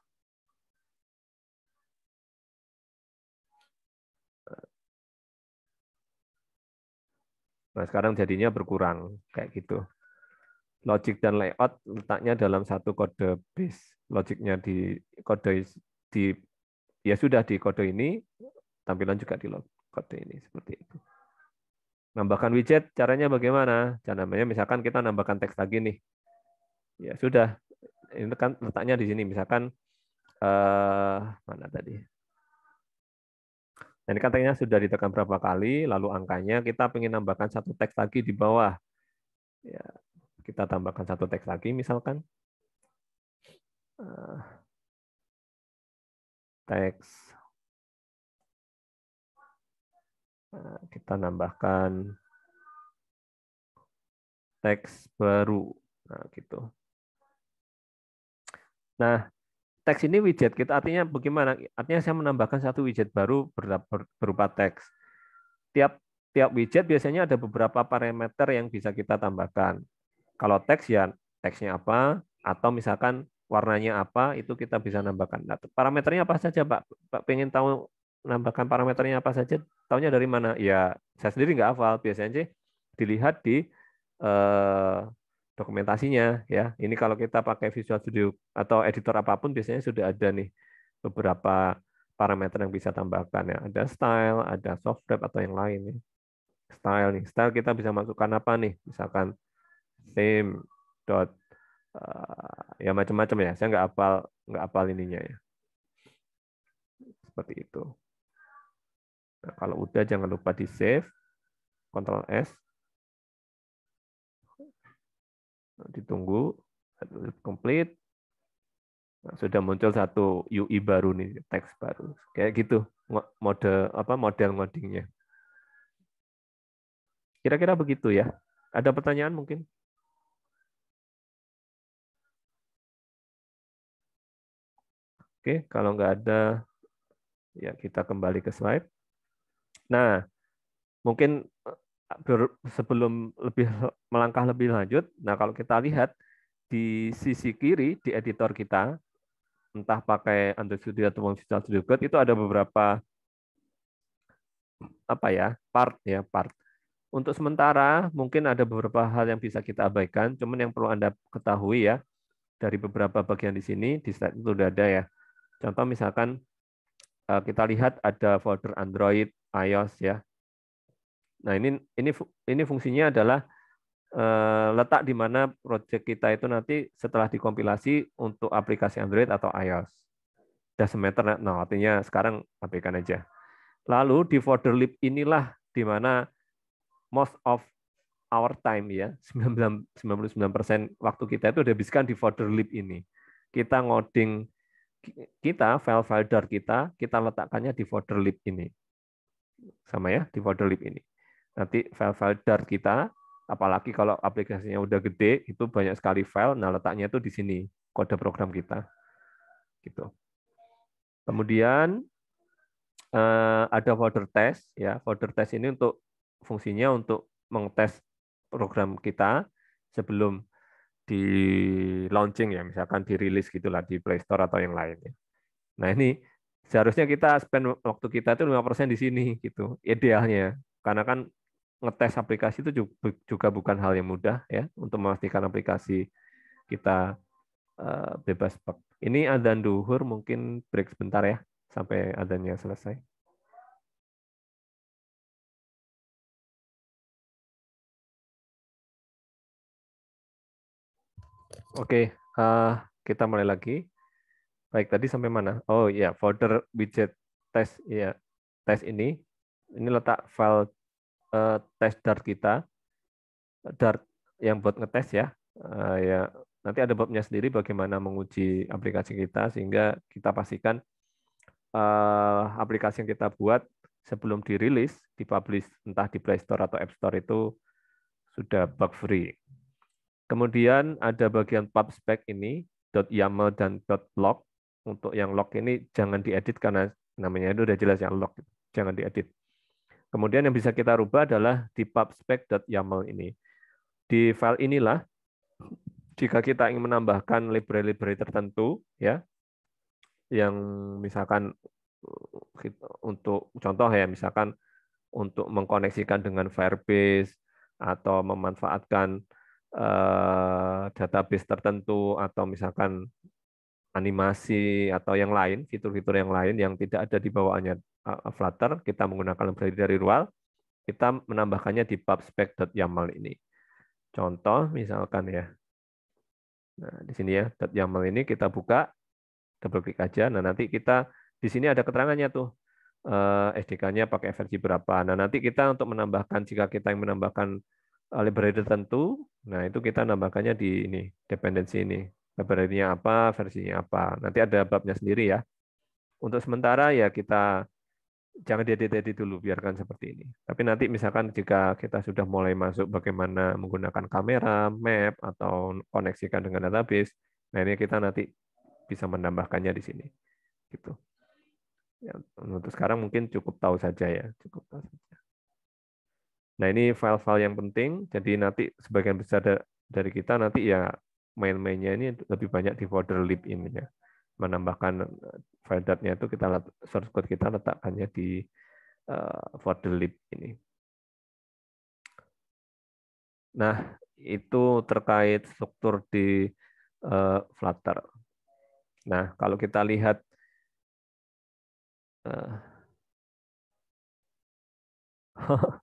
Nah, sekarang jadinya berkurang kayak gitu logic dan layout letaknya dalam satu kode base. Logiknya di kode di ya sudah di kode ini, tampilan juga di kode ini seperti itu. Nambahkan widget caranya bagaimana? Caranya misalkan kita nambahkan teks lagi nih. Ya sudah, ini kan letaknya di sini misalkan eh mana tadi? Nah, ini kan sudah ditekan berapa kali, lalu angkanya kita ingin nambahkan satu teks lagi di bawah. Ya, kita tambahkan satu teks lagi misalkan eh, teks eh, kita nambahkan teks baru nah gitu nah teks ini widget kita artinya bagaimana artinya saya menambahkan satu widget baru berupa teks tiap tiap widget biasanya ada beberapa parameter yang bisa kita tambahkan kalau teks ya teksnya apa atau misalkan warnanya apa itu kita bisa nambahkan. Nah, parameternya apa saja, Pak? Pak pengen tahu nambahkan parameternya apa saja? Tahunya dari mana? Ya, saya sendiri nggak hafal. Biasanya sih dilihat di eh, dokumentasinya ya. Ini kalau kita pakai Visual Studio atau editor apapun biasanya sudah ada nih beberapa parameter yang bisa tambahkan ya. Ada style, ada soft atau yang lain nih. Style nih. Style kita bisa masukkan apa nih? Misalkan name dot uh, ya macam-macam ya. Saya nggak apal nggak apal ininya ya. Seperti itu. Nah, kalau udah jangan lupa di save. Ctrl S. Nah, ditunggu complete. Nah, sudah muncul satu UI baru nih, teks baru. Kayak gitu mode apa model ngodingnya. Kira-kira begitu ya. Ada pertanyaan mungkin? Oke, kalau nggak ada, ya kita kembali ke slide. Nah, mungkin eh, sebelum lebih melangkah lebih lanjut, nah kalau kita lihat di sisi kiri di editor kita, entah pakai Android Studio atau Visual Studio Code itu ada beberapa apa ya part ya part. Untuk sementara mungkin ada beberapa hal yang bisa kita abaikan, cuman yang perlu anda ketahui ya dari beberapa bagian di sini di slide itu sudah ada ya. Contoh misalkan eh, kita lihat ada folder Android, iOS ya. Nah, ini ini ini fungsinya adalah eh, letak di mana project kita itu nanti setelah dikompilasi untuk aplikasi Android atau iOS. semeter, nah, nah artinya sekarang abaikan aja. Lalu di folder lib inilah di mana most of our time ya, 99% waktu kita itu dihabiskan di folder lib ini. Kita ngoding kita file-file dar kita kita letakkannya di folder lib ini. Sama ya, di folder lib ini. Nanti file-file dar kita apalagi kalau aplikasinya udah gede itu banyak sekali file nah letaknya itu di sini kode program kita gitu kemudian eh, ada folder test ya folder test ini untuk fungsinya untuk mengetes program kita sebelum di launching ya, misalkan dirilis gitulah di Play Store atau yang lainnya. Nah ini seharusnya kita spend waktu kita itu 5% di sini gitu, idealnya. Karena kan ngetes aplikasi itu juga bukan hal yang mudah ya untuk memastikan aplikasi kita eh, bebas bug. Ini adzan duhur mungkin break sebentar ya sampai adanya selesai. Oke, okay, uh, eh, kita mulai lagi. Baik, tadi sampai mana? Oh iya, yeah, folder widget test ya yeah. tes ini. Ini letak file uh, eh, test Dart kita. Dart yang buat ngetes ya. Uh, ya nanti ada babnya sendiri bagaimana menguji aplikasi kita sehingga kita pastikan uh, aplikasi yang kita buat sebelum dirilis, dipublish entah di Play Store atau App Store itu sudah bug free. Kemudian ada bagian pub spec ini, .yaml dan .log. Untuk yang log ini jangan diedit karena namanya itu sudah jelas yang log, jangan diedit. Kemudian yang bisa kita rubah adalah di pub spec.yaml ini. Di file inilah jika kita ingin menambahkan library-library tertentu ya yang misalkan uh, untuk contoh ya misalkan untuk mengkoneksikan dengan Firebase atau memanfaatkan Eh, database tertentu atau misalkan animasi atau yang lain, fitur-fitur yang lain yang tidak ada di bawaannya eh, Flutter, kita menggunakan library dari RUAL, kita menambahkannya di pubspec.yaml ini. Contoh misalkan ya. Nah, di sini ya, .yaml ini kita buka, double klik aja. Nah, nanti kita di sini ada keterangannya tuh. Eh, SDK-nya pakai versi berapa. Nah, nanti kita untuk menambahkan jika kita yang menambahkan library tertentu, nah itu kita nambahkannya di ini dependensi ini. Library-nya apa, versinya apa. Nanti ada babnya sendiri ya. Untuk sementara ya kita jangan diedit-edit dulu, biarkan seperti ini. Tapi nanti misalkan jika kita sudah mulai masuk bagaimana menggunakan kamera, map, atau koneksikan dengan database, nah ini kita nanti bisa menambahkannya di sini. Gitu. Ya, untuk sekarang mungkin cukup tahu saja ya, cukup tahu saja. Nah ini file-file yang penting, jadi nanti sebagian besar dari kita nanti ya main-mainnya ini lebih banyak di folder lib ini ya. Menambahkan eh, file datanya itu kita source code kita letakkannya di eh, folder lib ini. Nah itu terkait struktur di uh, Flutter. Nah kalau kita lihat uh,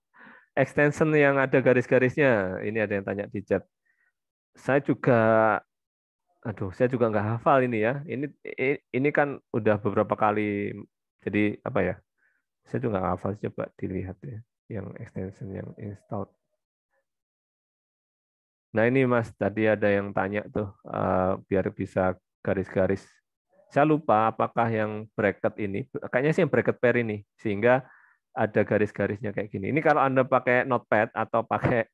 extension yang ada garis-garisnya. Ini ada yang tanya di chat. Saya juga, aduh, saya juga nggak hafal ini ya. Ini ini kan udah beberapa kali, jadi apa ya? Saya juga nggak hafal. Coba dilihat ya, yang extension yang installed. Nah ini Mas, tadi ada yang tanya tuh, eh, biar bisa garis-garis. Saya lupa apakah yang bracket ini, kayaknya sih yang bracket pair ini, sehingga ada garis-garisnya kayak gini. Ini kalau Anda pakai notepad atau pakai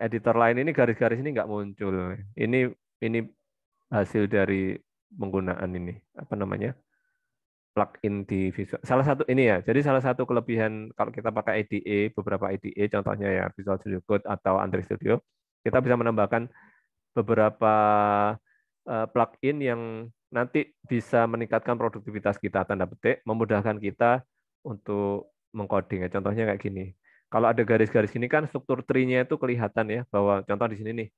editor lain ini garis-garis ini nggak muncul. Ini ini hasil dari penggunaan ini apa namanya plugin di Visual. Salah satu ini ya. Jadi salah satu kelebihan kalau kita pakai IDE beberapa IDE contohnya ya Visual Studio Code atau Android Studio, kita bisa menambahkan beberapa eh, plugin yang nanti bisa meningkatkan produktivitas kita tanda petik, memudahkan kita untuk mengcoding ya. Contohnya kayak gini. Kalau ada garis-garis gini kan struktur tree-nya itu kelihatan ya bahwa contoh di sini nih.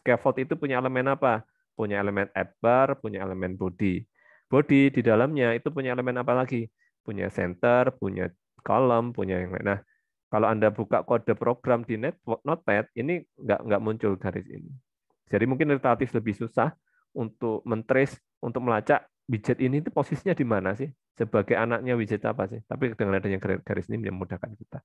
Scaffold itu punya elemen apa? Punya elemen app bar, punya elemen body. Body di dalamnya itu punya elemen apa lagi? Punya center, punya kolom, punya yang lain. Nah, kalau Anda buka kode program di network Notepad, ini nggak nggak muncul garis ini. Jadi mungkin relatif lebih susah untuk mentrace, untuk melacak widget ini itu posisinya di mana sih? sebagai anaknya widget apa sih. Tapi dengan adanya garis ini memudahkan kita.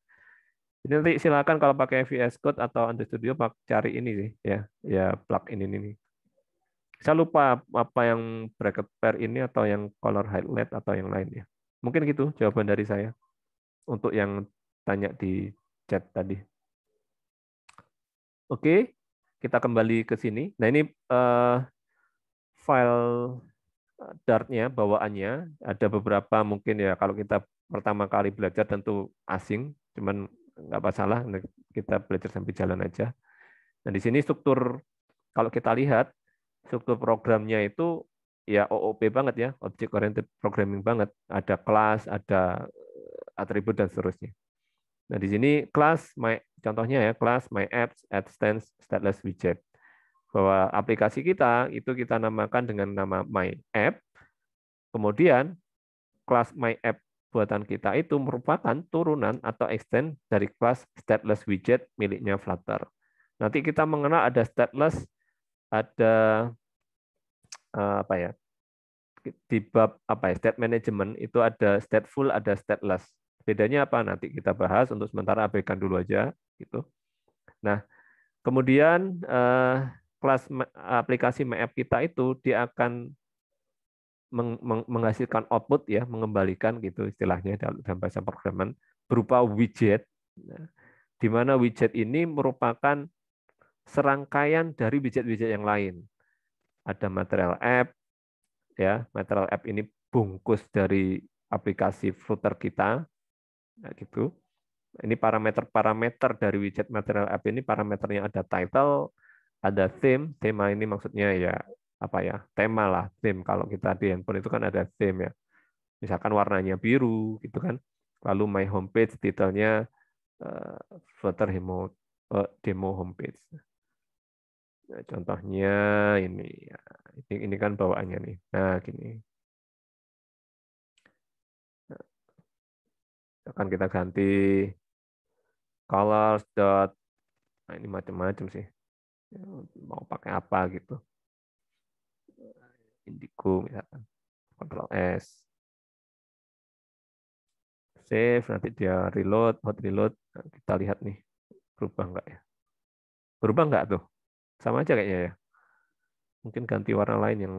Jadi nanti silakan kalau pakai VS Code atau Android Studio cari ini sih ya, ya plugin ini nih. Saya lupa apa yang bracket pair ini atau yang color highlight atau yang lain ya. Mungkin gitu jawaban dari saya untuk yang tanya di chat tadi. Oke, kita kembali ke sini. Nah ini uh, file Eh, dartnya, bawaannya. Ada beberapa mungkin ya kalau kita pertama kali belajar tentu asing, cuman nggak masalah, kita belajar sampai jalan aja. Nah di sini struktur kalau kita lihat struktur programnya itu ya OOP banget ya, object oriented programming banget. Ada kelas, ada eh, atribut dan seterusnya. Nah di sini kelas my contohnya ya kelas my apps at stands stateless widget bahwa aplikasi kita itu kita namakan dengan nama My App. Kemudian kelas My App buatan kita itu merupakan turunan atau extend dari kelas stateless widget miliknya Flutter. Nanti kita mengenal ada stateless, ada eh, apa ya? di bab apa ya, state management itu ada stateful, ada stateless. Bedanya apa? Nanti kita bahas untuk sementara abaikan dulu aja gitu. Nah, kemudian eh, kelas aplikasi map kita itu dia akan menghasilkan output ya, mengembalikan gitu istilahnya dalam bahasa programan berupa widget. Nah, di mana widget ini merupakan serangkaian dari widget-widget yang lain. Ada material app ya, material app ini bungkus dari aplikasi footer kita. Nah, gitu. Ini parameter-parameter dari widget material app ini parameternya ada title, ada theme, tema ini maksudnya ya apa ya tema lah theme kalau kita di handphone itu kan ada theme ya misalkan warnanya biru gitu kan lalu my homepage titelnya uh, Flutter demo uh, eh, demo homepage nah, contohnya ini ya ini, ini kan bawaannya nih nah gini nah, akan kita ganti colors dot nah ini macam-macam sih mau pakai apa gitu indigo misalkan kontrol S save nanti dia reload hot reload nah, kita lihat nih berubah nggak ya berubah nggak tuh sama aja kayaknya ya mungkin ganti warna lain yang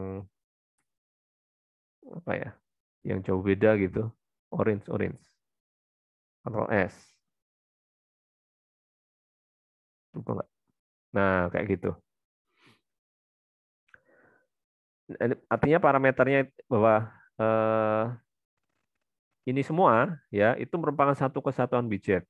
apa ya yang jauh beda gitu orange orange kontrol S berubah nggak Nah, kayak gitu. Artinya parameternya bahwa eh, ini semua ya itu merupakan satu kesatuan widget.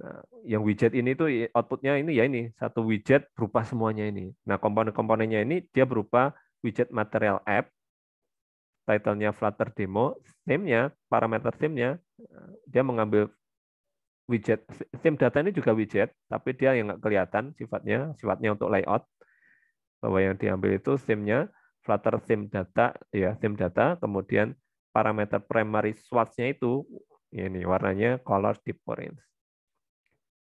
Nah, yang widget ini tuh outputnya ini ya ini satu widget berupa semuanya ini. Nah komponen-komponennya ini dia berupa widget material app, titlenya Flutter demo, theme-nya parameter theme-nya dia mengambil widget theme data ini juga widget tapi dia yang nggak kelihatan sifatnya sifatnya untuk layout bahwa yang diambil itu simnya Flutter sim data ya sim data kemudian parameter primary swatch-nya itu ini warnanya color deep orange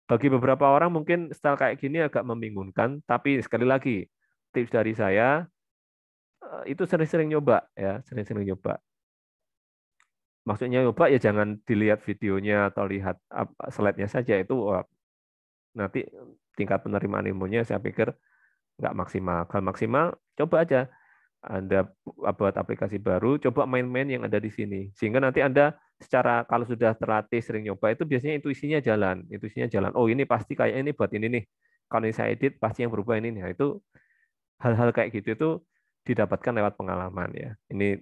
bagi beberapa orang mungkin style kayak gini agak membingungkan tapi sekali lagi tips dari saya eh, itu sering-sering nyoba ya sering-sering nyoba maksudnya nyoba ya jangan dilihat videonya atau lihat slide-nya saja itu nanti tingkat penerimaan ilmunya saya pikir nggak maksimal. Kalau maksimal coba aja anda buat aplikasi baru, coba main-main yang ada di sini. Sehingga nanti Anda secara kalau sudah terlatih sering nyoba itu biasanya intuisinya jalan, intuisinya jalan. Oh, ini pasti kayak ini buat ini nih. Kalau ini saya edit pasti yang berubah ini nih. Nah, itu hal-hal kayak gitu itu didapatkan lewat pengalaman ya. Ini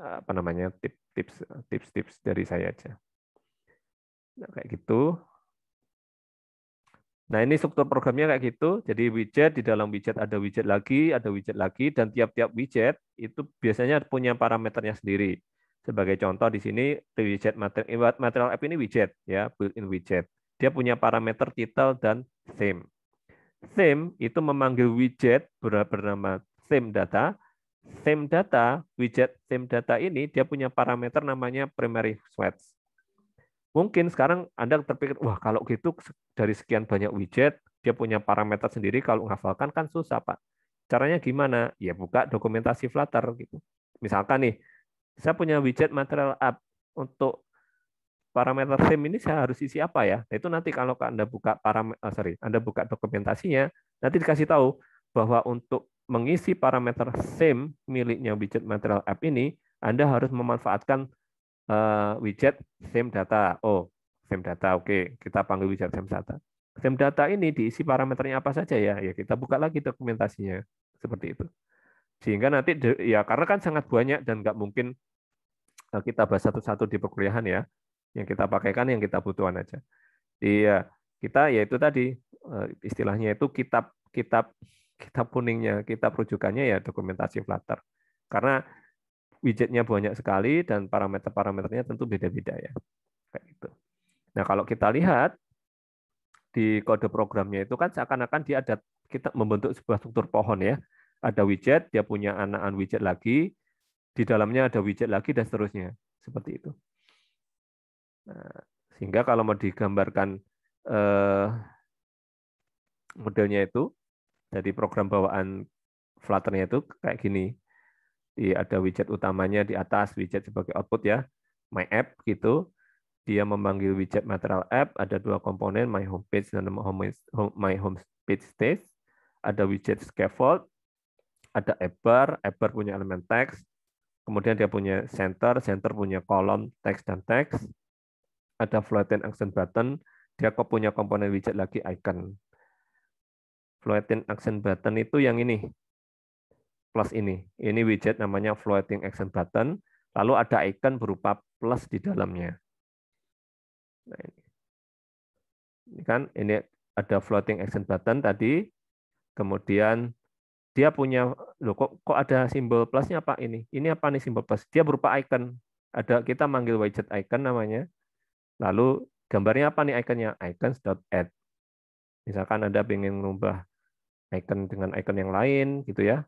apa namanya tips-tips tips-tips dari saya aja. Nah, kayak gitu. Nah, ini struktur programnya kayak gitu. Jadi widget di dalam widget ada widget lagi, ada widget lagi dan tiap-tiap widget itu biasanya punya parameternya sendiri. Sebagai contoh di sini widget material, eh, material app ini widget ya, built-in widget. Dia punya parameter title dan theme. Theme itu memanggil widget bernama theme data theme data, widget theme data ini dia punya parameter namanya primary switch. Mungkin sekarang Anda terpikir, wah kalau gitu dari sekian banyak widget, dia punya parameter sendiri, kalau menghafalkan kan susah, Pak. Caranya gimana? Ya buka dokumentasi Flutter. gitu. Misalkan nih, saya punya widget material app untuk parameter theme ini saya harus isi apa ya? Nah, itu nanti kalau Anda buka param, oh, sorry, Anda buka dokumentasinya, nanti dikasih tahu bahwa untuk mengisi parameter same miliknya widget material app ini, Anda harus memanfaatkan uh, widget same data. Oh, same data. Oke, kita panggil widget same data. Same data ini diisi parameternya apa saja ya? Ya kita buka lagi dokumentasinya seperti itu. Sehingga nanti ya karena kan sangat banyak dan nggak mungkin eh, kita bahas satu-satu di perkuliahan ya. Yang kita pakai kan yang kita butuhkan aja. Iya, kita yaitu tadi eh, istilahnya itu kitab kitab kitab kuningnya, kitab rujukannya ya dokumentasi Flutter. Karena widgetnya banyak sekali dan parameter-parameternya tentu beda-beda ya. Kayak gitu. Nah, kalau kita lihat di kode programnya itu kan seakan-akan dia ada kita membentuk sebuah struktur pohon ya. Ada widget, dia punya anak anakan widget lagi, di dalamnya ada widget lagi dan seterusnya. Seperti itu. Nah, sehingga kalau mau digambarkan eh, modelnya itu dari program bawaan Flutter-nya itu kayak gini. Di, ada widget utamanya di atas, widget sebagai output ya, my app gitu. Dia memanggil widget material app, ada dua komponen, my homepage dan my home page State. Ada widget scaffold, ada app bar, punya elemen text, kemudian dia punya center, center punya kolom text dan text, ada floating action button, dia kok punya komponen widget lagi icon floating action button itu yang ini plus ini. Ini widget namanya floating action button. Lalu ada icon berupa plus di dalamnya. Nah ini. ini kan ini ada floating action button tadi. Kemudian dia punya lo kok, kok ada simbol plusnya pak ini? Ini apa nih simbol plus? Dia berupa icon. Ada kita manggil widget icon namanya. Lalu gambarnya apa nih iconnya? Icons.add. Misalkan Anda ingin mengubah icon dengan icon yang lain gitu ya.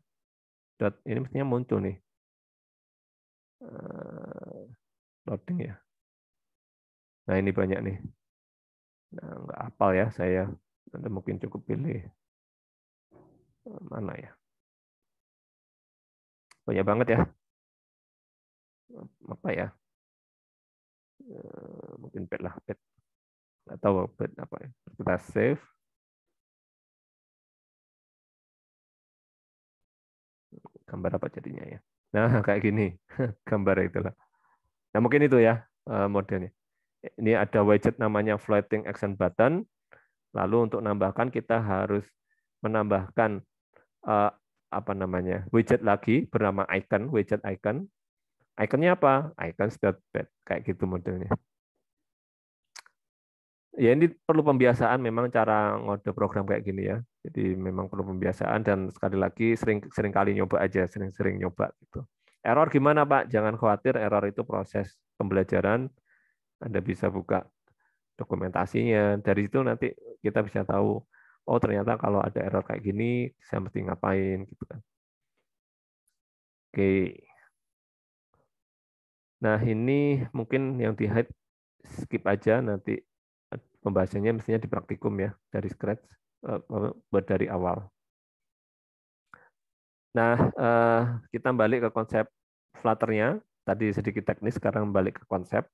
Dot ini mestinya muncul nih. Eh, loading ya. Nah ini banyak nih. Nah, nggak apal ya saya. Nanti mungkin cukup pilih eh, mana ya. Banyak banget ya. Apa ya? Eh, mungkin pet lah pet. Atau pet apa ya. Kita save. gambar apa jadinya ya. Nah, kayak gini gambar itulah. Nah, mungkin itu ya eh, modelnya. Ini ada widget namanya floating action button. Lalu untuk menambahkan kita harus menambahkan eh, apa namanya? widget lagi bernama icon, widget icon. Iconnya apa? icon Icons.pad kayak gitu modelnya ya ini perlu pembiasaan memang cara ngode program kayak gini ya. Jadi memang perlu pembiasaan dan sekali lagi sering sering kali nyoba aja, sering-sering nyoba gitu. Error gimana Pak? Jangan khawatir, error itu proses pembelajaran. Anda bisa buka dokumentasinya. Dari situ nanti kita bisa tahu, oh ternyata kalau ada error kayak gini, saya mesti ngapain gitu kan. Oke. Nah ini mungkin yang di hide skip aja nanti pembahasannya mestinya di praktikum ya dari scratch eh, buat dari awal. Nah eh, kita balik ke konsep Flutternya tadi sedikit teknis sekarang balik ke konsep.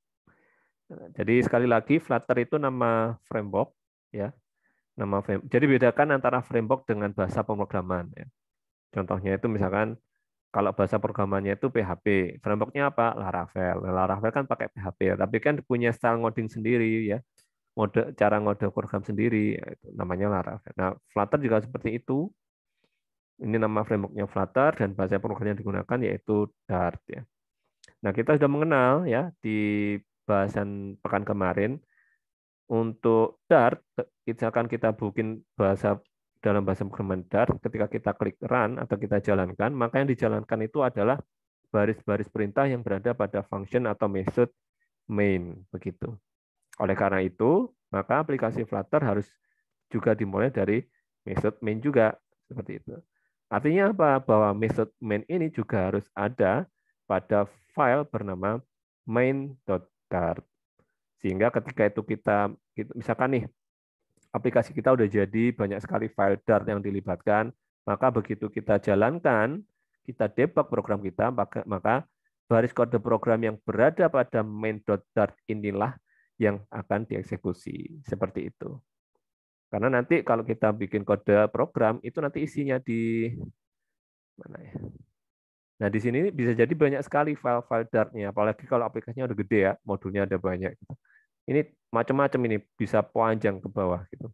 Jadi sekali lagi Flutter itu nama framework ya. Nama frame. Jadi bedakan antara framework dengan bahasa pemrograman ya. Contohnya itu misalkan kalau bahasa programannya itu PHP, frameworknya apa? Laravel. Nah, Laravel kan pakai PHP, tapi kan punya style ngoding sendiri ya mode cara ngode program sendiri itu namanya Laravel. Nah, Flutter juga seperti itu. Ini nama frameworknya Flutter dan bahasa program yang digunakan yaitu Dart ya. Nah, kita sudah mengenal ya di bahasan pekan kemarin untuk Dart misalkan kita bikin bahasa dalam bahasa programan Dart ketika kita klik run atau kita jalankan, maka yang dijalankan itu adalah baris-baris perintah yang berada pada function atau method main begitu. Oleh karena itu, maka aplikasi Flutter harus juga dimulai dari method main juga seperti itu. Artinya apa? Bahwa method main ini juga harus ada pada file bernama main.dart. Sehingga ketika itu kita, misalkan nih aplikasi kita udah jadi banyak sekali file Dart yang dilibatkan, maka begitu kita jalankan, kita debug program kita, maka baris kode program yang berada pada main.dart inilah yang akan dieksekusi seperti itu. Karena nanti kalau kita bikin kode program itu nanti isinya di mana ya? Nah, di sini bisa jadi banyak sekali file-file Dartnya, apalagi kalau aplikasinya udah gede ya, modulnya ada banyak. Gitu. Ini macam-macam ini bisa panjang ke bawah gitu.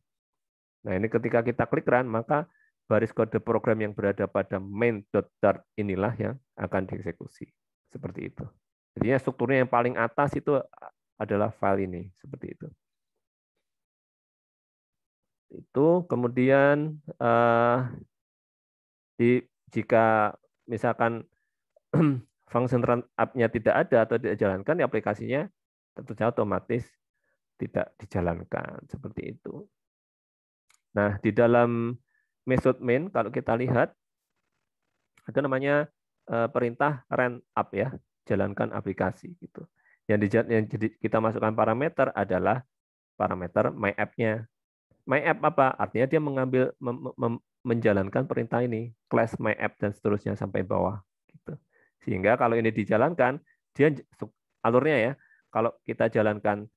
Nah, ini ketika kita klik run, maka baris kode program yang berada pada main.dart inilah yang akan dieksekusi. Seperti itu. Jadinya strukturnya yang paling atas itu adalah file ini seperti itu. Itu kemudian uh, di jika misalkan function run up-nya tidak ada atau tidak dijalankan, ya aplikasinya tentu saja otomatis tidak dijalankan seperti itu. Nah, di dalam method main kalau kita lihat ada namanya eh, perintah run up ya, jalankan aplikasi gitu. Yang, di, yang jadi kita masukkan parameter adalah parameter my app-nya. My app apa? Artinya dia mengambil mem, mem, menjalankan perintah ini, class my app dan seterusnya sampai bawah gitu. Sehingga kalau ini dijalankan, dia alurnya ya, kalau kita jalankan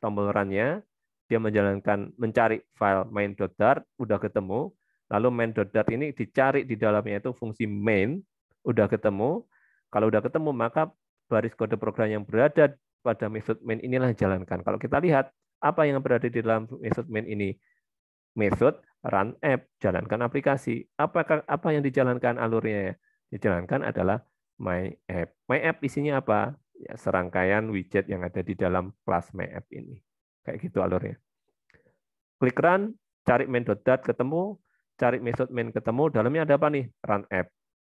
tombol run-nya, dia menjalankan mencari file main.dart udah ketemu lalu main.dart ini dicari di dalamnya itu fungsi main udah ketemu kalau udah ketemu maka baris kode program yang berada pada method main inilah jalankan. Kalau kita lihat apa yang berada di dalam method main ini? Method run app, jalankan aplikasi. Apakah apa yang dijalankan alurnya ya? Dijalankan adalah my app. My app isinya apa? Ya, serangkaian widget yang ada di dalam kelas my app ini. Kayak gitu alurnya. Klik run, cari main.dat ketemu, cari method main ketemu, dalamnya ada apa nih? Run app.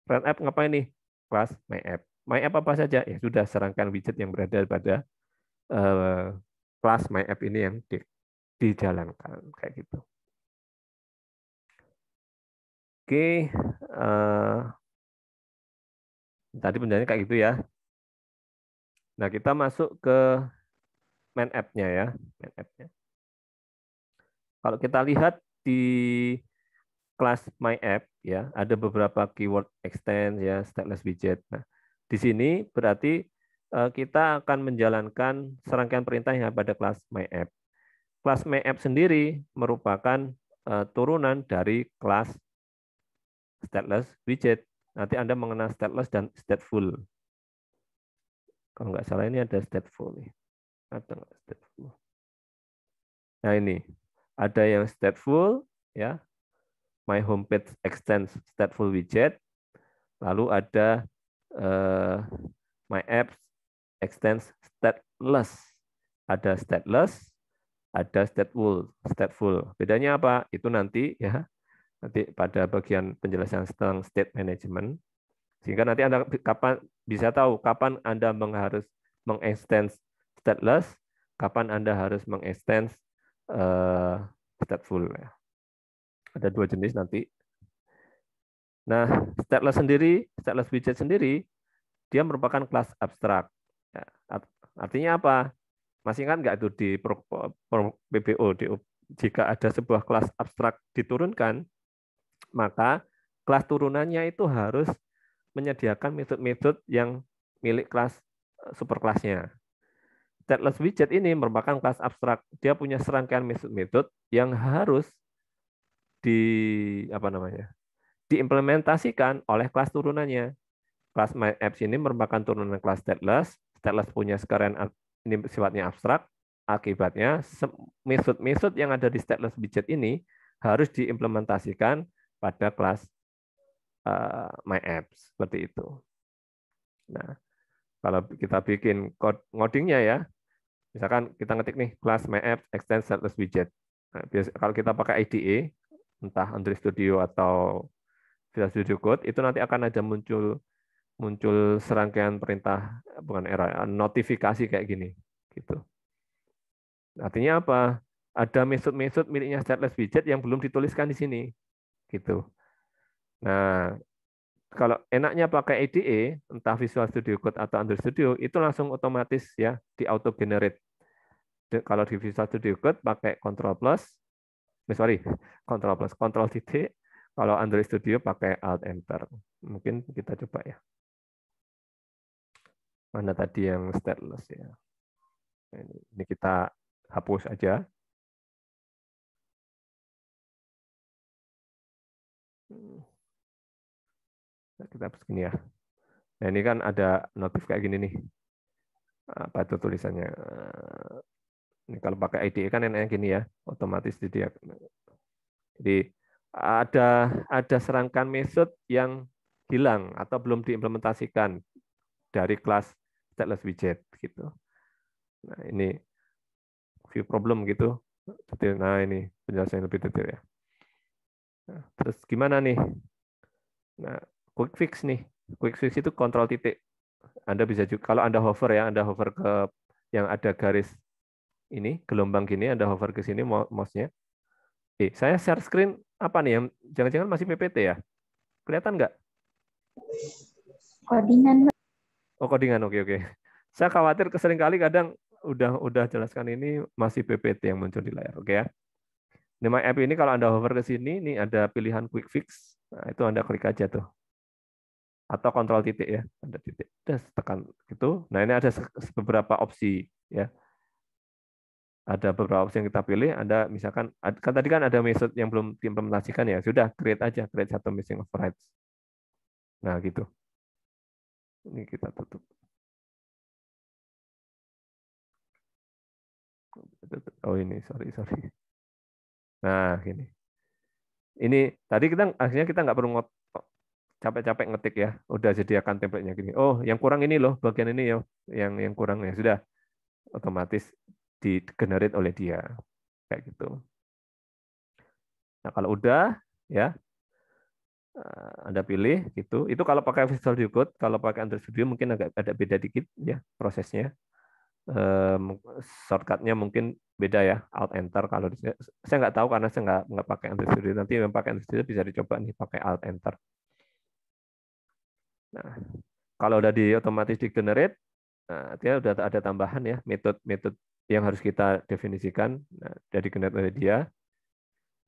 Run app ngapain nih? Kelas my app my app apa saja ya sudah serangkan widget yang berada pada uh, kelas my app ini yang di, dijalankan kayak gitu oke uh, tadi penjelasannya kayak gitu ya nah kita masuk ke main app-nya ya main app-nya kalau kita lihat di kelas my app ya ada beberapa keyword extend ya stateless widget nah di sini berarti eh, kita akan menjalankan serangkaian perintah yang pada kelas MyApp. Kelas MyApp sendiri merupakan eh, turunan dari kelas stateless widget. Nanti Anda mengenal stateless dan stateful. Kalau nggak salah ini ada stateful nih. Ada nggak stateful? Nah ini ada yang stateful ya. My homepage extends stateful widget. Lalu ada uh, my apps extends stateless. Ada stateless, ada stateful. Stateful. Bedanya apa? Itu nanti ya. Nanti pada bagian penjelasan tentang state management. Sehingga nanti Anda kapan bisa tahu kapan Anda harus mengextend stateless, kapan Anda harus mengextend uh, stateful. Ada dua jenis nanti Nah, stateless sendiri, stateless widget sendiri, dia merupakan kelas abstrak. Ya, artinya apa? Masih kan nggak itu di PBO, di, jika ada sebuah kelas abstrak diturunkan, maka kelas turunannya itu harus menyediakan metode-metode yang milik kelas eh, superkelasnya. Stateless widget ini merupakan kelas abstrak. Dia punya serangkaian metode-metode yang harus di apa namanya? diimplementasikan oleh kelas turunannya. Kelas My Apps ini merupakan turunan kelas stateless. Stateless punya sekeren ini sifatnya abstrak. Akibatnya, misut-misut yang ada di stateless widget ini harus diimplementasikan pada kelas uh, My Apps. Seperti itu. Nah, kalau kita bikin codingnya ya, misalkan kita ngetik nih kelas My Apps extend stateless widget. Nah, biasa, kalau kita pakai IDE, entah Android Studio atau Visual Studio Code itu nanti akan ada muncul muncul serangkaian perintah bukan era eh, notifikasi kayak gini gitu. Artinya apa? Ada mesut mesut miliknya stateless widget yang belum dituliskan di sini gitu. Nah, kalau enaknya pakai IDE, entah Visual Studio Code atau Android Studio, itu langsung otomatis ya di auto generate. Kalau di Visual Studio Code pakai Control plus, eh, sorry, Control plus, Control titik, kalau Android Studio pakai Alt Enter. Mungkin kita coba ya. Mana tadi yang stateless ya. Nah, ini kita hapus aja. Nah, kita hapus gini ya. Nah ini kan ada notif kayak gini nih. Apa itu tulisannya? Nah, ini kalau pakai IDE kan enaknya gini ya, otomatis jadi jadi ada ada serangkaian method yang hilang atau belum diimplementasikan dari kelas stateless widget gitu. Nah, ini view problem gitu. Detail. Nah, ini penjelasan yang lebih detail ya. Nah, terus gimana nih? Nah, quick fix nih. Quick fix itu kontrol titik. Anda bisa juga kalau Anda hover ya, Anda hover ke yang ada garis ini, gelombang gini, Anda hover ke sini mouse-nya. Eh, saya share screen apa nih yang jangan-jangan masih PPT ya? Kelihatan nggak? Codingan. Oh, kodingan. Oke, oke. Saya khawatir keseringkali kadang udah udah jelaskan ini masih PPT yang muncul di layar. Oke ya. Nama app ini kalau Anda hover ke sini, ini ada pilihan quick fix. Nah, itu Anda klik aja tuh atau kontrol titik ya anda titik terus tekan gitu nah ini ada beberapa opsi ya ada beberapa opsi yang kita pilih. Ada misalkan, kan tadi kan ada method yang belum diimplementasikan ya, sudah create aja, create satu missing overrides. Nah gitu. Ini kita tutup. Oh ini, sorry, sorry. Nah ini, Ini tadi kita akhirnya kita nggak perlu capek-capek ngetik ya. Udah sediakan template-nya gini. Oh, yang kurang ini loh, bagian ini ya, yang yang kurang ya sudah otomatis di generate oleh dia kayak gitu. Nah kalau udah ya eh, anda pilih gitu. Itu kalau pakai Visual Studio Code, kalau pakai Android Studio mungkin agak ada beda dikit ya prosesnya. shortcutnya mungkin beda ya Alt Enter kalau saya nggak tahu karena saya nggak nggak pakai Android Studio nanti yang pakai Android Studio bisa dicoba nih pakai Alt Enter. Nah kalau udah di otomatis di generate, nah, eh, artinya udah ada tambahan ya metode metode yang harus kita definisikan nah, dari genet oleh dia.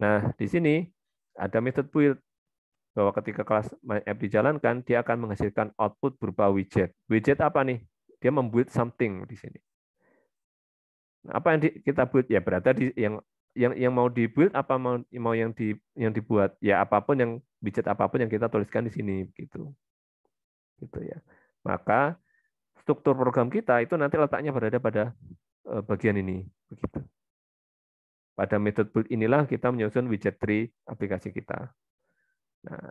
Nah, di sini ada method build bahwa ketika kelas app dijalankan, dia akan menghasilkan output berupa widget. Widget apa nih? Dia membuat something di sini. Nah, apa yang di, kita buat ya berarti di, yang yang yang mau dibuild apa mau mau yang di yang dibuat ya apapun yang widget apapun yang kita tuliskan di sini gitu gitu ya maka struktur program kita itu nanti letaknya berada pada Eh, bagian ini. Begitu. Pada metode build inilah kita menyusun widget tree aplikasi kita. Nah,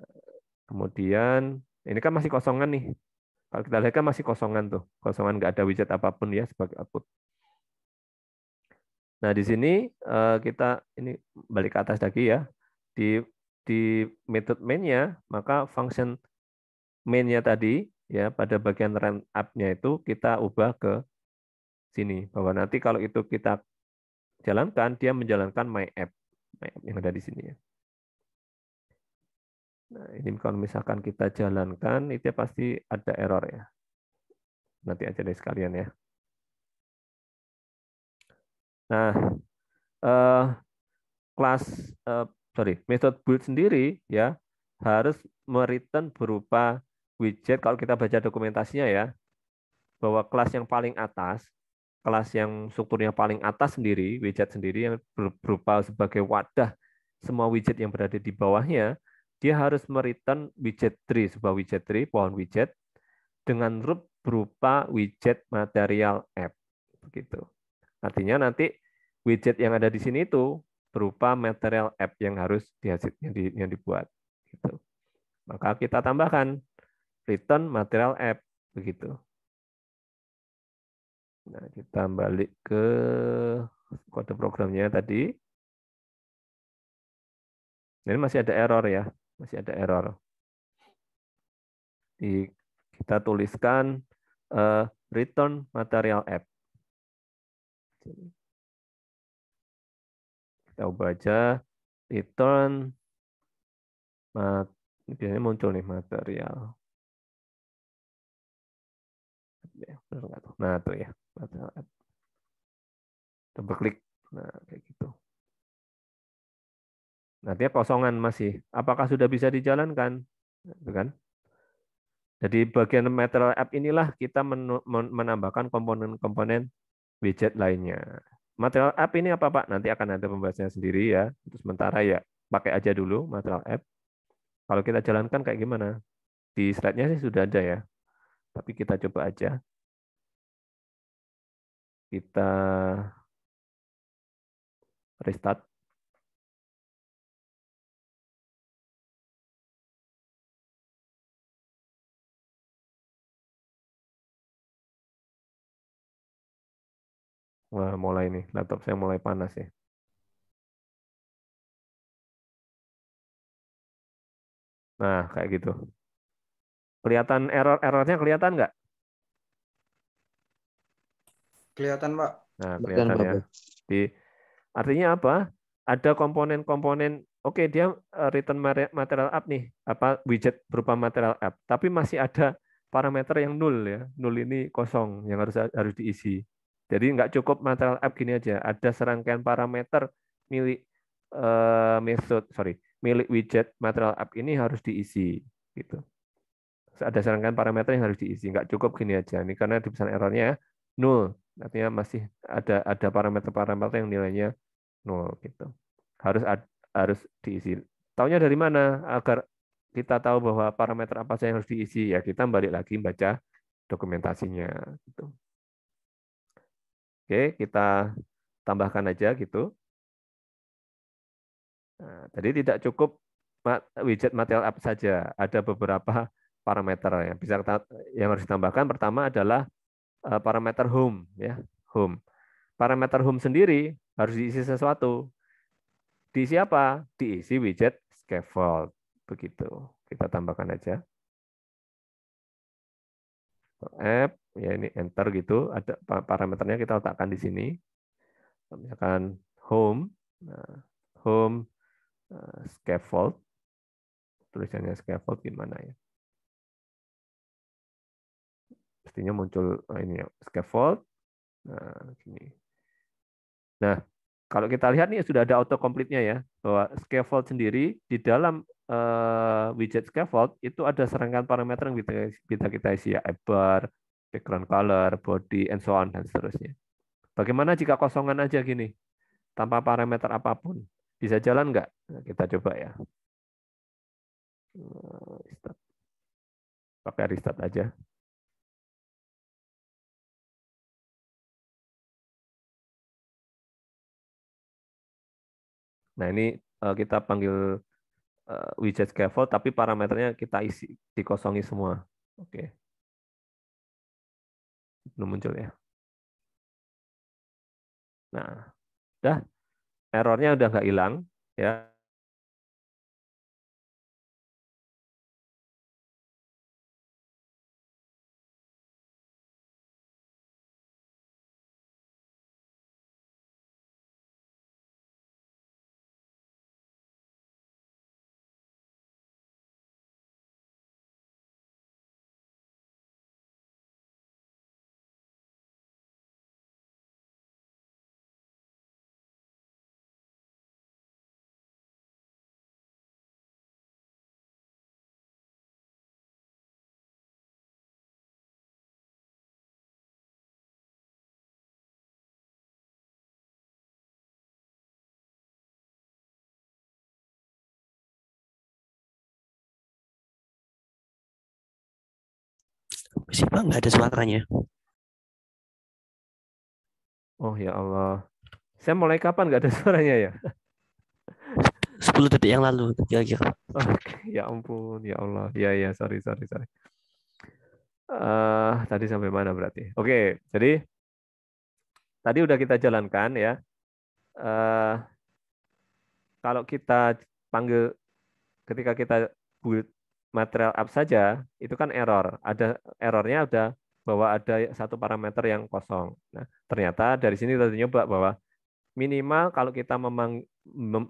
kemudian ini kan masih kosongan nih. Kalau kita lihat kan masih kosongan tuh, kosongan nggak ada widget apapun ya sebagai output. Nah, di sini eh, kita ini balik ke atas lagi ya. Di di method mainnya maka function mainnya tadi ya pada bagian run up-nya itu kita ubah ke sini bahwa nanti kalau itu kita jalankan dia menjalankan my app, my app yang ada di sini ya. Nah, ini kalau misalkan kita jalankan itu pasti ada error ya. Nanti aja deh sekalian ya. Nah, eh, kelas uh, sorry, method build sendiri ya harus meriten berupa widget kalau kita baca dokumentasinya ya bahwa kelas yang paling atas kelas yang strukturnya paling atas sendiri, widget sendiri yang berupa sebagai wadah semua widget yang berada di bawahnya, dia harus mereturn widget tree, sebuah widget tree, pohon widget dengan root berupa widget material app. Begitu. Artinya nanti widget yang ada di sini itu berupa material app yang harus dihasil, yang, yang dibuat. Gitu. Maka kita tambahkan return material app begitu. Nah, kita balik ke kode programnya tadi. Ini masih ada error ya, masih ada error. Di, kita tuliskan uh, return material app. Kita ubah aja return biasanya muncul nih material. Nah, tuh ya. Double klik. Nah, kayak gitu. Nah, dia kosongan masih. Apakah sudah bisa dijalankan? Nah, Itu kan? Jadi bagian material app inilah kita menambahkan komponen-komponen widget lainnya. Material app ini apa Pak? Nanti akan ada pembahasannya sendiri ya. Untuk sementara ya pakai aja dulu material app. Kalau kita jalankan kayak gimana? Di slide-nya sih sudah ada ya. Tapi kita coba aja kita restart. Wah, mulai nih. Laptop saya mulai panas ya. Nah, kayak gitu. Kelihatan error-errornya kelihatan nggak? Kelihatan, Pak. Nah, kelihatan Bukan, ya. Di, artinya apa? Ada komponen-komponen, oke okay, dia eh, return material app nih, apa widget berupa material app, tapi masih ada parameter yang nol ya. Nol ini kosong yang harus harus diisi. Jadi nggak cukup material app gini aja, ada serangkaian parameter milik uh, method, sorry, milik widget material app ini harus diisi gitu. Ada serangkaian parameter yang harus diisi, nggak cukup gini aja. Ini karena di pesan errornya ya, nol artinya masih ada ada parameter-parameter yang nilainya nol gitu harus harus diisi Taunya dari mana agar kita tahu bahwa parameter apa saja yang harus diisi ya kita balik lagi baca dokumentasinya gitu oke kita tambahkan aja gitu nah, tadi tidak cukup widget material app saja ada beberapa parameter yang bisa yang harus ditambahkan pertama adalah Eh, parameter home ya, home. Parameter home sendiri harus diisi sesuatu. Diisi apa? Diisi widget scaffold. Begitu. Kita tambahkan aja. App, ya ini enter gitu, ada parameternya kita letakkan di sini. Misalkan home, nah, home eh, scaffold. Tulisannya scaffold gimana ya? pastinya muncul eh, ini ya, scaffold. Nah, ini. Nah, kalau kita lihat nih sudah ada auto complete nya ya, bahwa scaffold sendiri di dalam uh, widget scaffold itu ada serangkaian parameter yang bisa kita isi ya, bar, background color, body, and so on dan seterusnya. Bagaimana jika kosongan aja gini, tanpa parameter apapun? Bisa jalan nggak? Nah, kita coba ya. Eh, Pakai restart aja. Nah ini uh, kita panggil uh, widget scaffold, tapi parameternya kita isi dikosongi semua. Oke. Okay. Belum muncul ya. Nah, dah errornya udah nggak hilang ya. sih pak nggak ada suaranya oh ya Allah saya mulai kapan nggak ada suaranya ya 10 detik yang lalu kira-kira oke ya ampun ya Allah ya ya sorry sorry sorry uh, tadi sampai mana berarti oke okay, jadi tadi udah kita jalankan ya uh, kalau kita panggil ketika kita material up saja itu kan error. Ada errornya ada bahwa ada satu parameter yang kosong. Nah, ternyata dari sini kita nyoba bahwa minimal kalau kita memang,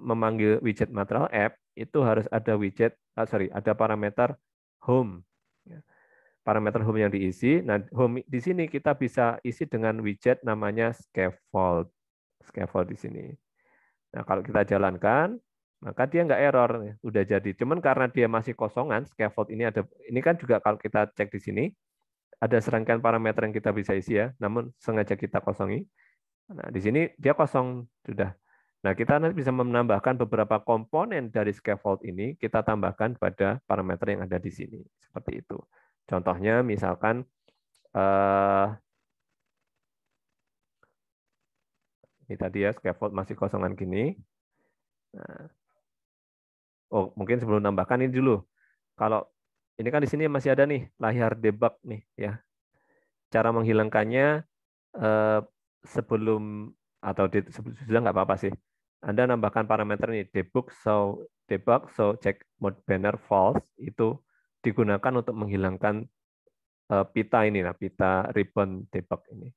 memanggil widget material app itu harus ada widget ah, sorry ada parameter home ya. parameter home yang diisi. Nah home di sini kita bisa isi dengan widget namanya scaffold scaffold di sini. Nah kalau kita jalankan maka dia nggak error, udah jadi. Cuman karena dia masih kosongan, scaffold ini ada, ini kan juga kalau kita cek di sini, ada serangkaian parameter yang kita bisa isi ya, namun sengaja kita kosongi. Nah, di sini dia kosong sudah. Nah, kita nanti bisa menambahkan beberapa komponen dari scaffold ini, kita tambahkan pada parameter yang ada di sini. Seperti itu. Contohnya misalkan, eh, ini tadi ya, scaffold masih kosongan gini. Nah, Oh, mungkin sebelum nambahkan ini dulu. Kalau ini kan di sini masih ada nih layar debug nih ya. Cara menghilangkannya eh, sebelum atau di, sudah nggak apa-apa sih. Anda nambahkan parameter ini debug so debug so check mode banner false itu digunakan untuk menghilangkan eh, pita ini nah pita ribbon debug ini.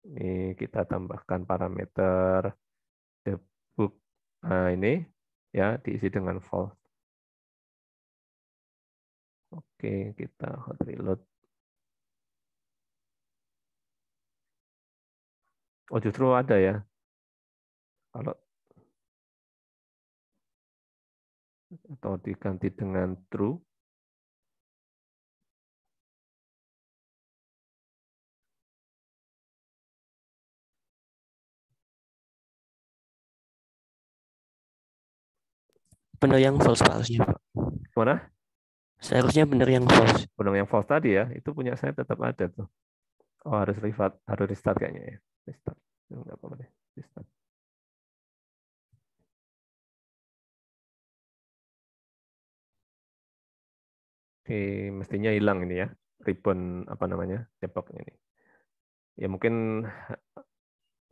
Ini kita tambahkan parameter debug nah, ini ya diisi dengan false. Oke, kita hot reload. Oh, justru ada ya. Kalau atau diganti dengan true. benar yang false pak harusnya pak mana seharusnya benar yang false benar yang false tadi ya itu punya saya tetap ada tuh oh harus restart harus restart kayaknya ya restart nggak apa-apa deh restart Oke, mestinya hilang ini ya ribbon apa namanya cepoknya ini. Ya mungkin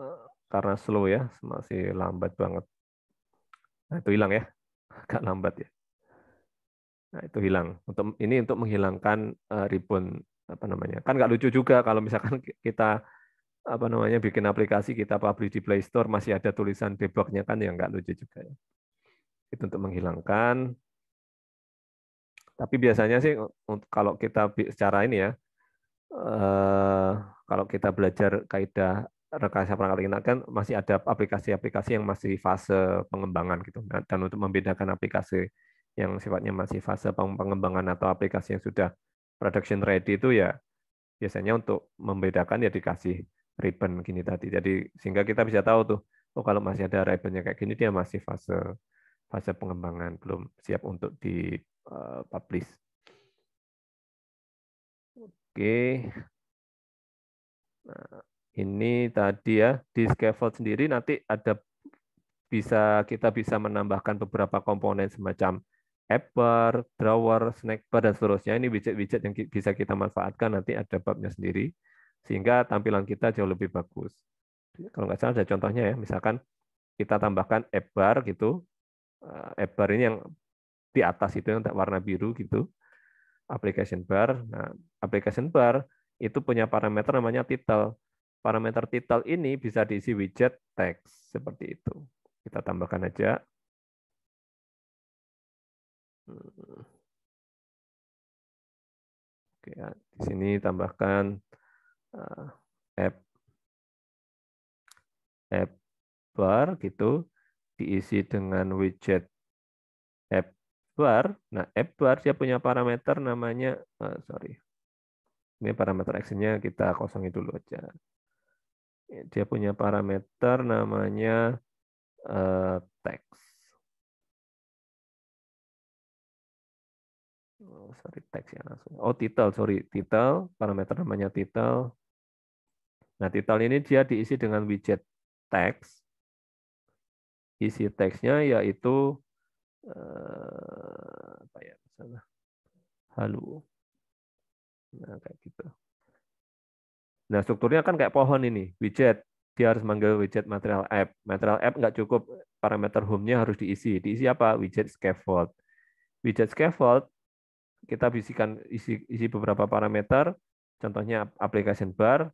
eh, karena slow ya masih lambat banget. Nah, itu hilang ya agak lambat ya. Nah, itu hilang. Untuk ini untuk menghilangkan eh, ribbon apa namanya. Kan nggak lucu juga kalau misalkan kita apa namanya bikin aplikasi kita publish di Play Store masih ada tulisan debugnya kan yang nggak lucu juga ya. Itu untuk menghilangkan. Tapi biasanya sih kalau kita secara ini ya, eh, kalau kita belajar kaidah rekayasa perangkat lunak kan masih ada aplikasi-aplikasi yang masih fase pengembangan gitu. Dan untuk membedakan aplikasi yang sifatnya masih fase pengembangan atau aplikasi yang sudah production ready itu ya biasanya untuk membedakan ya dikasih ribbon gini tadi. Jadi sehingga kita bisa tahu tuh, oh kalau masih ada ribbonnya kayak gini dia masih fase fase pengembangan belum siap untuk di eh, publish. Oke. Okay. Nah, ini tadi ya, di scaffold sendiri nanti ada bisa kita bisa menambahkan beberapa komponen semacam apper, drawer, snack bar, dan seterusnya. Ini widget-widget yang bisa kita manfaatkan, nanti ada babnya sendiri. Sehingga tampilan kita jauh lebih bagus. Kalau nggak salah ada contohnya ya, misalkan kita tambahkan app bar gitu. Eh, app bar ini yang di atas itu yang warna biru gitu. Application bar. Nah, application bar itu punya parameter namanya title parameter title ini bisa diisi widget text seperti itu. Kita tambahkan aja. Oke, ya. di sini tambahkan uh, app app bar gitu diisi dengan widget app bar. Nah, app bar dia punya parameter namanya uh, sorry. Ini parameter actionnya kita kosongin dulu aja. Ya, dia punya parameter namanya uh, eh, text. Oh, sorry, text ya langsung. Oh, title, sorry, title, parameter namanya title. Nah, title ini dia diisi dengan widget text. Isi teksnya yaitu eh, apa ya misalnya, halo. Nah, kayak gitu. Nah, strukturnya kan kayak pohon ini, widget. Dia harus manggil widget material app. Material app nggak cukup, parameter home-nya harus diisi. Diisi apa? Widget scaffold. Widget scaffold, kita bisikan isi, isi beberapa parameter, contohnya application bar,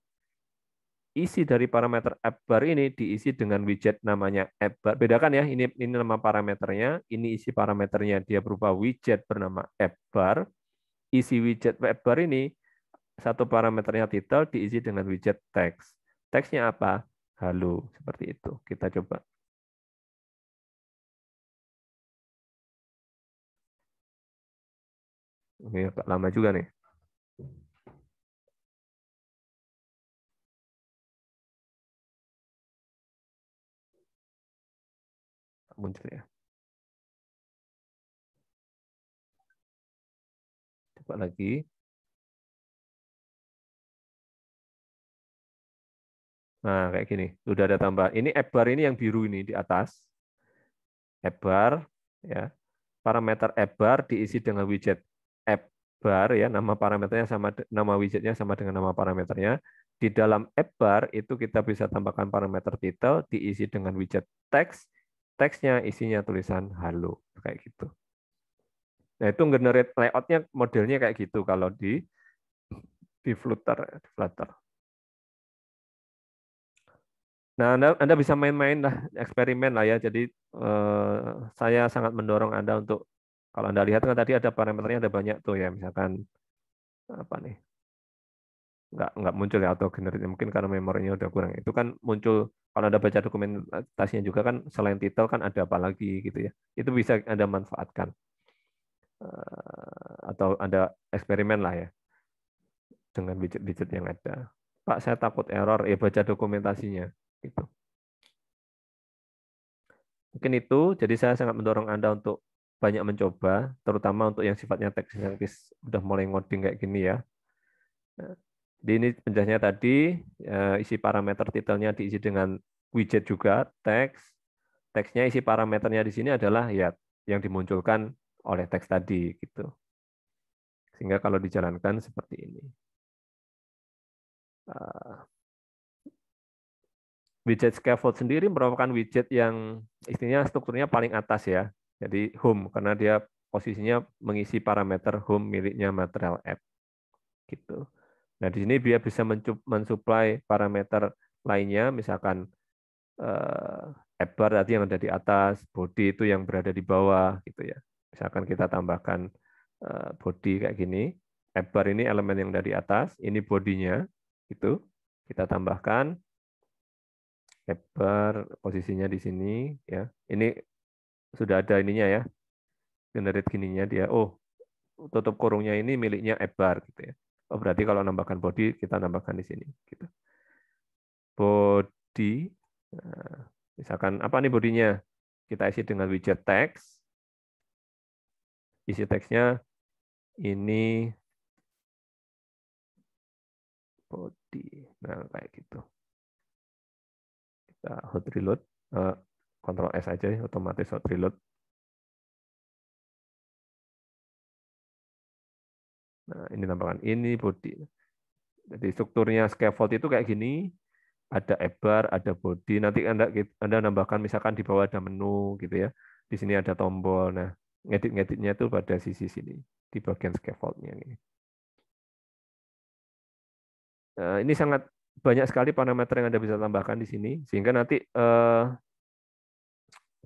isi dari parameter app bar ini diisi dengan widget namanya app bar. Bedakan ya, ini ini nama parameternya, ini isi parameternya dia berupa widget bernama app bar. Isi widget app bar ini satu parameternya title diisi dengan widget text. Teksnya apa? Halo, seperti itu. Kita coba. Ini agak lama juga nih. muncul ya. Coba lagi. Nah, kayak gini. Udah ada tambah. Ini bar ini yang biru ini di atas. bar ya. Parameter bar diisi dengan widget bar ya, nama parameternya sama nama widgetnya sama dengan nama parameternya. Di dalam bar itu kita bisa tambahkan parameter title diisi dengan widget text. Teksnya isinya tulisan halo kayak gitu. Nah, itu generate layoutnya modelnya kayak gitu kalau di di Flutter, Flutter. Nah, Anda, Anda bisa main-main lah, eksperimen lah ya. Jadi eh, saya sangat mendorong Anda untuk kalau Anda lihat kan tadi ada parameternya ada banyak tuh ya, misalkan apa nih? Nggak, nggak muncul ya atau generate mungkin karena memorinya udah kurang. Itu kan muncul kalau Anda baca dokumentasinya juga kan selain title kan ada apa lagi gitu ya. Itu bisa Anda manfaatkan. Eh, atau Anda eksperimen lah ya dengan widget-widget yang ada. Pak, saya takut error, ya baca dokumentasinya. Gitu. Mungkin itu, jadi saya sangat mendorong Anda untuk banyak mencoba, terutama untuk yang sifatnya teks yang sudah mulai ngoding kayak gini ya. di ini penjelasannya tadi, eh, isi parameter titelnya diisi dengan widget juga, teks. Teksnya isi parameternya di sini adalah ya yang dimunculkan oleh teks tadi gitu. Sehingga kalau dijalankan seperti ini. Ah widget scaffold sendiri merupakan widget yang istilahnya strukturnya paling atas ya. Jadi home karena dia posisinya mengisi parameter home miliknya material app. Gitu. Nah, di sini dia bisa mensuplai parameter lainnya misalkan eh, app bar tadi yang ada di atas, body itu yang berada di bawah gitu ya. Misalkan kita tambahkan eh, body kayak gini. App bar ini elemen yang dari atas, ini bodinya itu Kita tambahkan Paper posisinya di sini ya. Ini sudah ada ininya ya. Generate gininya dia. Oh, tutup kurungnya ini miliknya Ebar gitu ya. Oh, berarti kalau nambahkan body kita nambahkan di sini gitu. Body nah, misalkan apa nih bodinya? Kita isi dengan widget text. Isi teksnya ini body. Nah, kayak gitu hot reload, uh, kontrol S aja ya, otomatis hot reload. Nah, ini tambahkan ini body. Jadi strukturnya scaffold itu kayak gini, ada ebar, ada body. Nanti Anda Anda nambahkan misalkan di bawah ada menu gitu ya. Di sini ada tombol. Nah, ngedit-ngeditnya itu pada sisi sini di bagian scaffoldnya ini. Nah, ini sangat banyak sekali parameter yang Anda bisa tambahkan di sini sehingga nanti eh,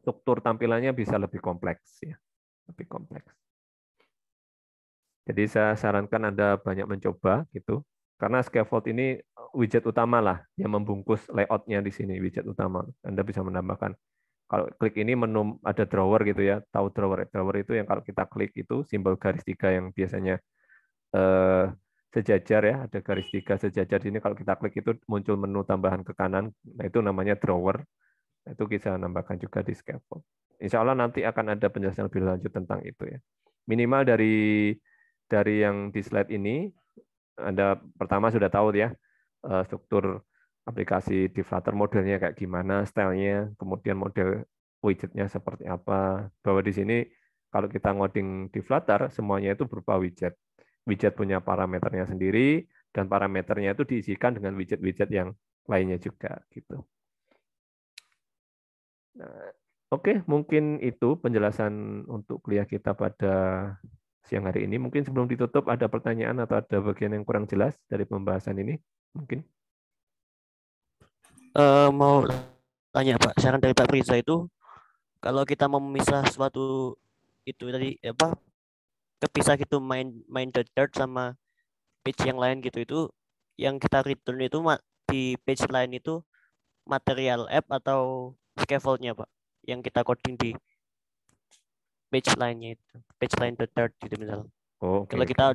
struktur tampilannya bisa lebih kompleks ya, lebih kompleks. Jadi saya sarankan Anda banyak mencoba gitu. Karena scaffold ini widget utama lah yang membungkus layoutnya di sini widget utama. Anda bisa menambahkan kalau klik ini menu ada drawer gitu ya, tahu drawer. Drawer itu yang kalau kita klik itu simbol garis tiga yang biasanya eh, sejajar ya, ada garis tiga sejajar ini kalau kita klik itu muncul menu tambahan ke kanan, nah itu namanya drawer. Nah, itu kita nambahkan juga di scaffold. Insya Allah nanti akan ada penjelasan lebih lanjut tentang itu ya. Minimal dari dari yang di slide ini, Anda pertama sudah tahu ya eh, struktur aplikasi di Flutter modelnya kayak gimana, stylenya, kemudian model widgetnya seperti apa. Bahwa di sini kalau kita ngoding di Flutter, semuanya itu berupa widget widget punya parameternya sendiri dan parameternya itu diisikan dengan widget-widget yang lainnya juga gitu. Nah, Oke, okay, mungkin itu penjelasan untuk kuliah kita pada siang hari ini. Mungkin sebelum ditutup ada pertanyaan atau ada bagian yang kurang jelas dari pembahasan ini, mungkin? Uh, mau tanya Pak, saran dari Pak Priza itu, kalau kita memisah suatu itu tadi apa kepisah gitu main main the dirt sama page yang lain gitu itu yang kita return itu di page lain itu material app atau scaffoldnya pak yang kita coding di page lainnya itu page lain the dirt gitu misal oh, okay, kalau kita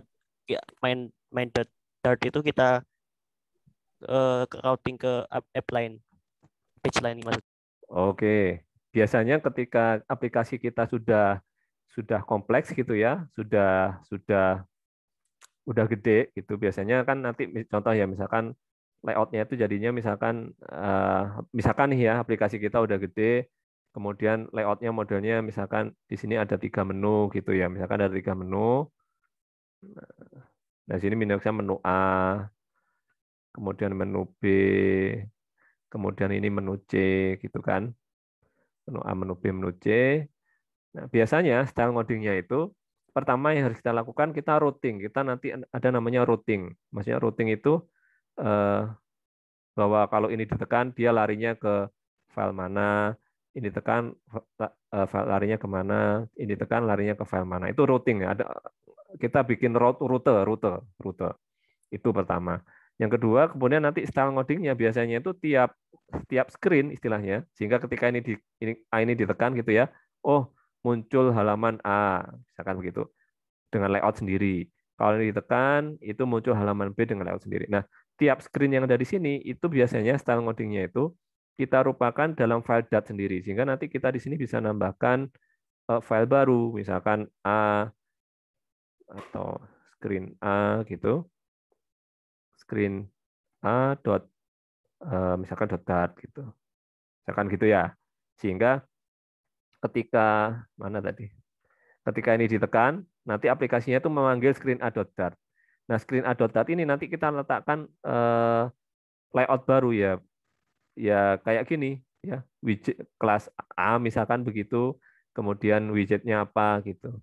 ya, main main the dirt itu kita uh, routing ke app, app lain page lain maksud oke okay. biasanya ketika aplikasi kita sudah sudah kompleks gitu ya, sudah sudah udah gede gitu biasanya kan nanti contoh ya misalkan layoutnya itu jadinya misalkan eh, misalkan nih ya aplikasi kita udah gede kemudian layoutnya modelnya misalkan di sini ada tiga menu gitu ya misalkan ada tiga menu nah sini minusnya menu A kemudian menu B kemudian ini menu C gitu kan menu A menu B menu C Nah, biasanya style ngodingnya itu pertama yang harus kita lakukan kita routing. Kita nanti ada namanya routing. Maksudnya routing itu eh, bahwa kalau ini ditekan dia larinya ke file mana, ini tekan eh, eh, file larinya kemana, ini tekan larinya ke file mana. Itu routing ya. Ada kita bikin route rute, rute, rute. Itu pertama. Yang kedua, kemudian nanti style ngodingnya biasanya itu tiap tiap screen istilahnya, sehingga ketika ini di ini, ini ditekan gitu ya, oh muncul halaman A, misalkan begitu, dengan layout sendiri. Kalau ditekan, itu muncul halaman B dengan layout sendiri. Nah, tiap screen yang ada di sini, itu biasanya style codingnya itu kita rupakan dalam file dat sendiri. Sehingga nanti kita di sini bisa nambahkan eh, file baru, misalkan A atau screen A gitu. Screen A dot eh, misalkan dot dat gitu. Misalkan gitu ya. Sehingga ketika mana tadi? Ketika ini ditekan, nanti aplikasinya itu memanggil screen a.dart. Nah, screen a.dart ini nanti kita letakkan eh, layout baru ya. Ya kayak gini ya, widget kelas A misalkan begitu, kemudian widgetnya apa gitu.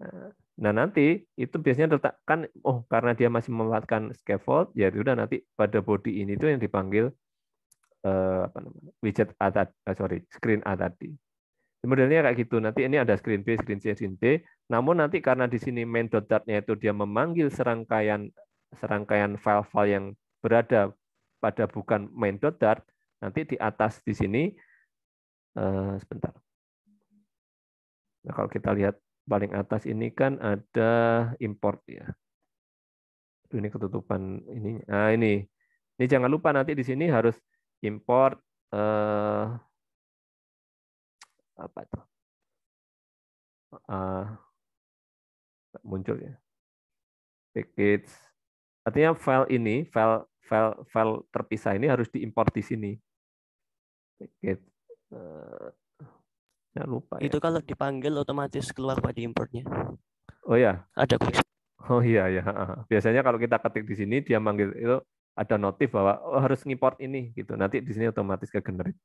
Nah, nah nanti itu biasanya letakkan oh karena dia masih memanfaatkan scaffold, ya sudah nanti pada body ini itu yang dipanggil uh, apa namanya? widget A tadi, eh, sorry, screen A tadi. Modelnya kayak gitu. Nanti ini ada screen B, screen C, screen D. Namun nanti karena di sini main dot nya itu dia memanggil serangkaian serangkaian file-file yang berada pada bukan main main.dart, nanti di atas di sini uh, sebentar. Nah, kalau kita lihat paling atas ini kan ada import ya. Ini ketutupan ini. Ah ini. Ini jangan lupa nanti di sini harus import eh, apa tuh uh, muncul ya package artinya file ini file file file terpisah ini harus diimpor di sini eh, package uh, ya lupa itu ya. kalau dipanggil otomatis keluar pada importnya oh ya ada kuis oh iya ya biasanya kalau kita ketik di sini dia manggil itu ada notif bahwa oh, harus ngimport ini gitu nanti di sini otomatis ke generate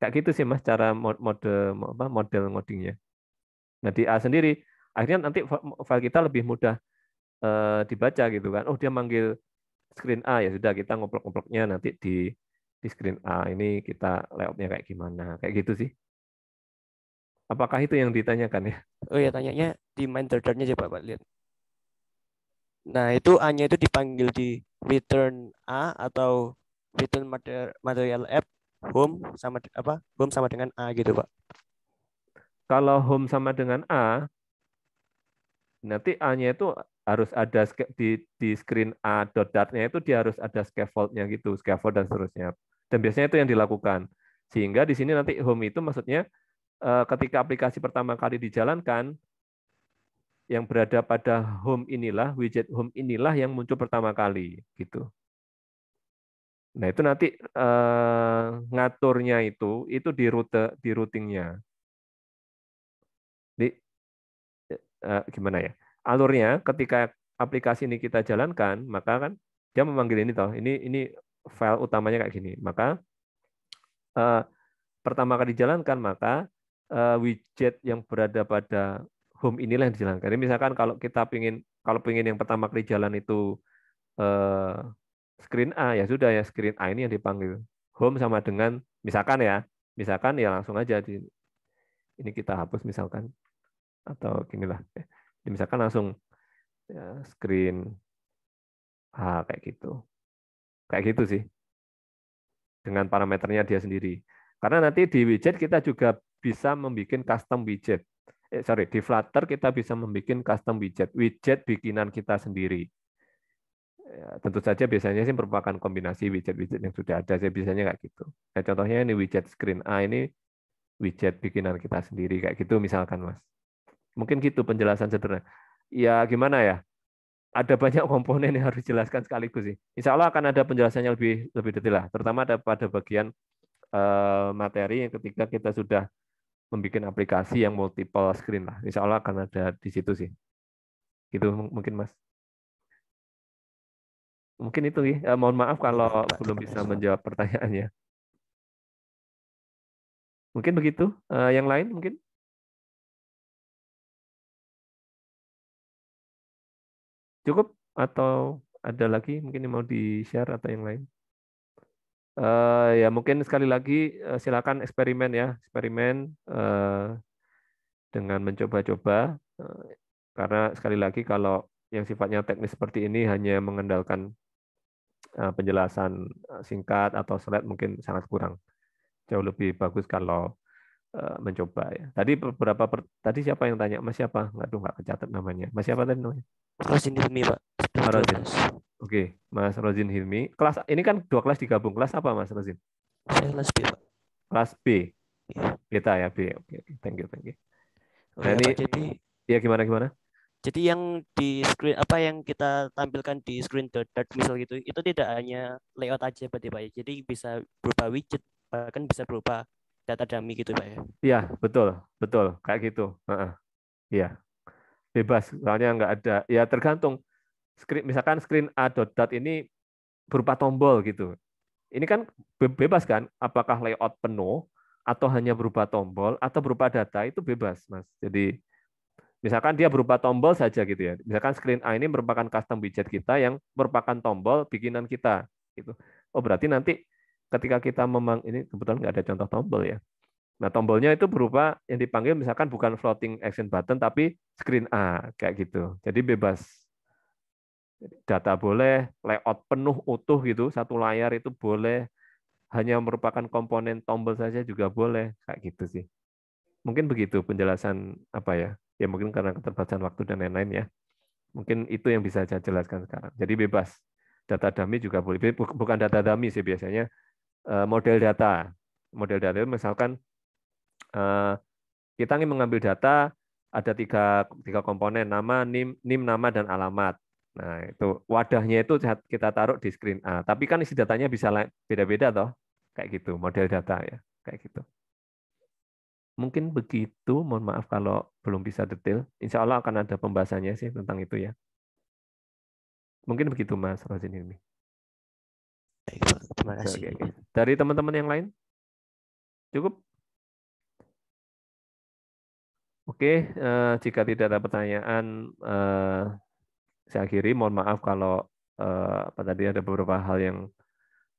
Kayak gitu sih Mas cara mode apa model ngodingnya. Nah, di A sendiri akhirnya nanti file kita lebih mudah eh, dibaca gitu kan. Oh, dia manggil screen A ya sudah kita ngoplok-ngoploknya nanti di di screen A ini kita layoutnya kayak gimana kayak gitu sih apakah itu yang ditanyakan ya oh ya tanyanya di main thread-nya coba pak lihat nah itu A nya itu dipanggil di return A atau return material app home sama apa home sama dengan a gitu pak kalau home sama dengan a nanti a-nya itu harus ada di di screen a dot dart-nya itu dia harus ada scaffold-nya gitu scaffold dan seterusnya dan biasanya itu yang dilakukan sehingga di sini nanti home itu maksudnya eh, ketika aplikasi pertama kali dijalankan yang berada pada home inilah widget home inilah yang muncul pertama kali gitu Nah, itu nanti eh, ngaturnya itu itu di rute di routingnya. Di eh, eh, gimana ya? Alurnya ketika aplikasi ini kita jalankan, maka kan dia memanggil ini toh. Ini ini file utamanya kayak gini. Maka eh, pertama kali dijalankan maka eh, widget yang berada pada home inilah yang dijalankan. Jadi misalkan kalau kita ingin kalau pingin yang pertama kali jalan itu eh, screen A ya sudah ya screen A ini yang dipanggil home sama dengan misalkan ya misalkan ya langsung aja di ini kita hapus misalkan atau gini lah eh, misalkan langsung ya, screen A kayak gitu kayak gitu sih dengan parameternya dia sendiri karena nanti di widget kita juga bisa membuat custom widget eh, sorry di Flutter kita bisa membuat custom widget widget bikinan kita sendiri ya, tentu saja biasanya sih merupakan kombinasi widget-widget yang sudah ada. Saya biasanya kayak gitu. Nah, contohnya ini widget screen A ini widget bikinan kita sendiri kayak gitu misalkan, Mas. Mungkin gitu penjelasan sederhana. Ya gimana ya? Ada banyak komponen yang harus dijelaskan sekaligus sih. Insya Allah akan ada penjelasannya lebih lebih detail lah, terutama ada pada bagian eh, materi yang ketika kita sudah membuat aplikasi yang multiple screen lah. Insya Allah akan ada di situ sih. Gitu mungkin Mas. Mungkin itu ya. Eh, mohon maaf kalau nah, belum kan bisa menjawab pertanyaannya. Mungkin begitu. Eh, yang lain mungkin? Cukup atau ada lagi mungkin yang mau di-share atau yang lain? Uh, ya mungkin sekali lagi uh, silakan eksperimen ya, eksperimen uh, dengan mencoba-coba uh, karena sekali lagi kalau yang sifatnya teknis seperti ini hanya mengandalkan Eh, penjelasan eh, singkat atau slide mungkin sangat kurang. Jauh lebih bagus kalau eh, mencoba ya. Tadi beberapa per, tadi siapa yang tanya? Mas siapa? Enggak tuh enggak kecatat namanya. Mas siapa tadi namanya? Rosin Hilmi, Pak. Rosin Oke, okay. Mas Rosin Hilmi. Kelas ini kan dua kelas digabung. Kelas apa Mas Rosin kelas B, Pak. Kelas B. kita iya. ya, B. Oke, okay. thank you, thank you. Nah, ya, ini jadi ya gimana gimana? jadi yang di screen apa yang kita tampilkan di screen dot dot misal gitu itu tidak hanya layout aja berarti pak ya jadi bisa berupa widget bahkan bisa berupa data dummy gitu pak ya iya betul betul kayak gitu uh-uh. iya bebas soalnya nggak ada ya tergantung screen misalkan screen a dot dot ini berupa tombol gitu ini kan bebas kan apakah layout penuh atau hanya berupa tombol atau berupa data itu bebas mas jadi Misalkan dia berupa tombol saja gitu ya. Misalkan screen A ini merupakan custom widget kita yang merupakan tombol bikinan kita gitu. Oh berarti nanti ketika kita memang ini kebetulan nggak ada contoh tombol ya. Nah tombolnya itu berupa yang dipanggil misalkan bukan floating action button tapi screen A kayak gitu. Jadi bebas data boleh, layout penuh utuh gitu, satu layar itu boleh, hanya merupakan komponen tombol saja juga boleh kayak gitu sih. Mungkin begitu penjelasan apa ya ya mungkin karena keterbatasan waktu dan lain-lain ya. Mungkin itu yang bisa saya jelaskan sekarang. Jadi bebas. Data dummy juga boleh. Bukan data dummy sih biasanya eh, model data. Model data misalkan eh, kita ingin mengambil data ada tiga, tiga komponen nama, nim, nim nama dan alamat. Nah, itu wadahnya itu kita taruh di screen A. Tapi kan isi datanya bisa beda-beda toh. Kayak gitu model data ya, kayak gitu. Mungkin begitu, mohon maaf kalau belum bisa detail. Insya Allah akan ada pembahasannya sih tentang itu ya. Mungkin begitu Mas Rozin ini. Terima kasih. Oke, oke. Dari teman-teman yang lain? Cukup? Oke, eh, jika tidak ada pertanyaan, eh, saya akhiri. Mohon maaf kalau eh, apa tadi ada beberapa hal yang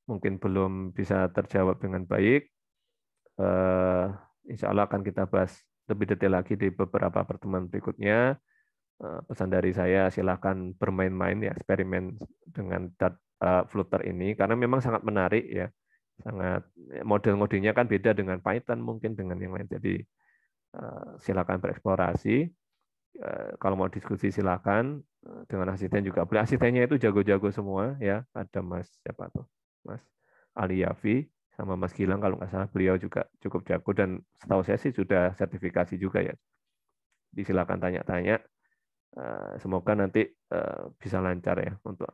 mungkin belum bisa terjawab dengan baik. Eh, Insya Allah akan kita bahas lebih detail lagi di beberapa pertemuan berikutnya. Eh, pesan dari saya, silahkan bermain-main, ya, eksperimen dengan dat, eh, flutter ini, karena memang sangat menarik ya. Sangat model modenya kan beda dengan Python mungkin dengan yang lain. Jadi eh, silakan bereksplorasi. kalau mau diskusi silakan dengan asisten juga boleh. Asistennya itu jago-jago semua ya. Ada Mas siapa tuh? Mas Ali Yafi, sama Mas Gilang kalau nggak salah beliau juga cukup jago dan setahu saya sih sudah sertifikasi juga ya. Disilakan tanya-tanya. Eh, semoga nanti eh, bisa lancar ya untuk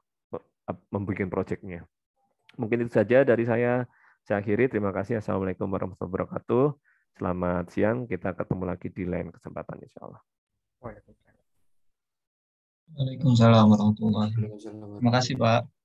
membuat proyeknya. Mungkin itu saja dari saya. Saya akhiri. Terima kasih. Assalamualaikum warahmatullahi wabarakatuh. Selamat siang. Kita ketemu lagi di lain kesempatan insya Allah. Waalaikumsalam warahmatullahi wabarakatuh. Terima kasih Pak.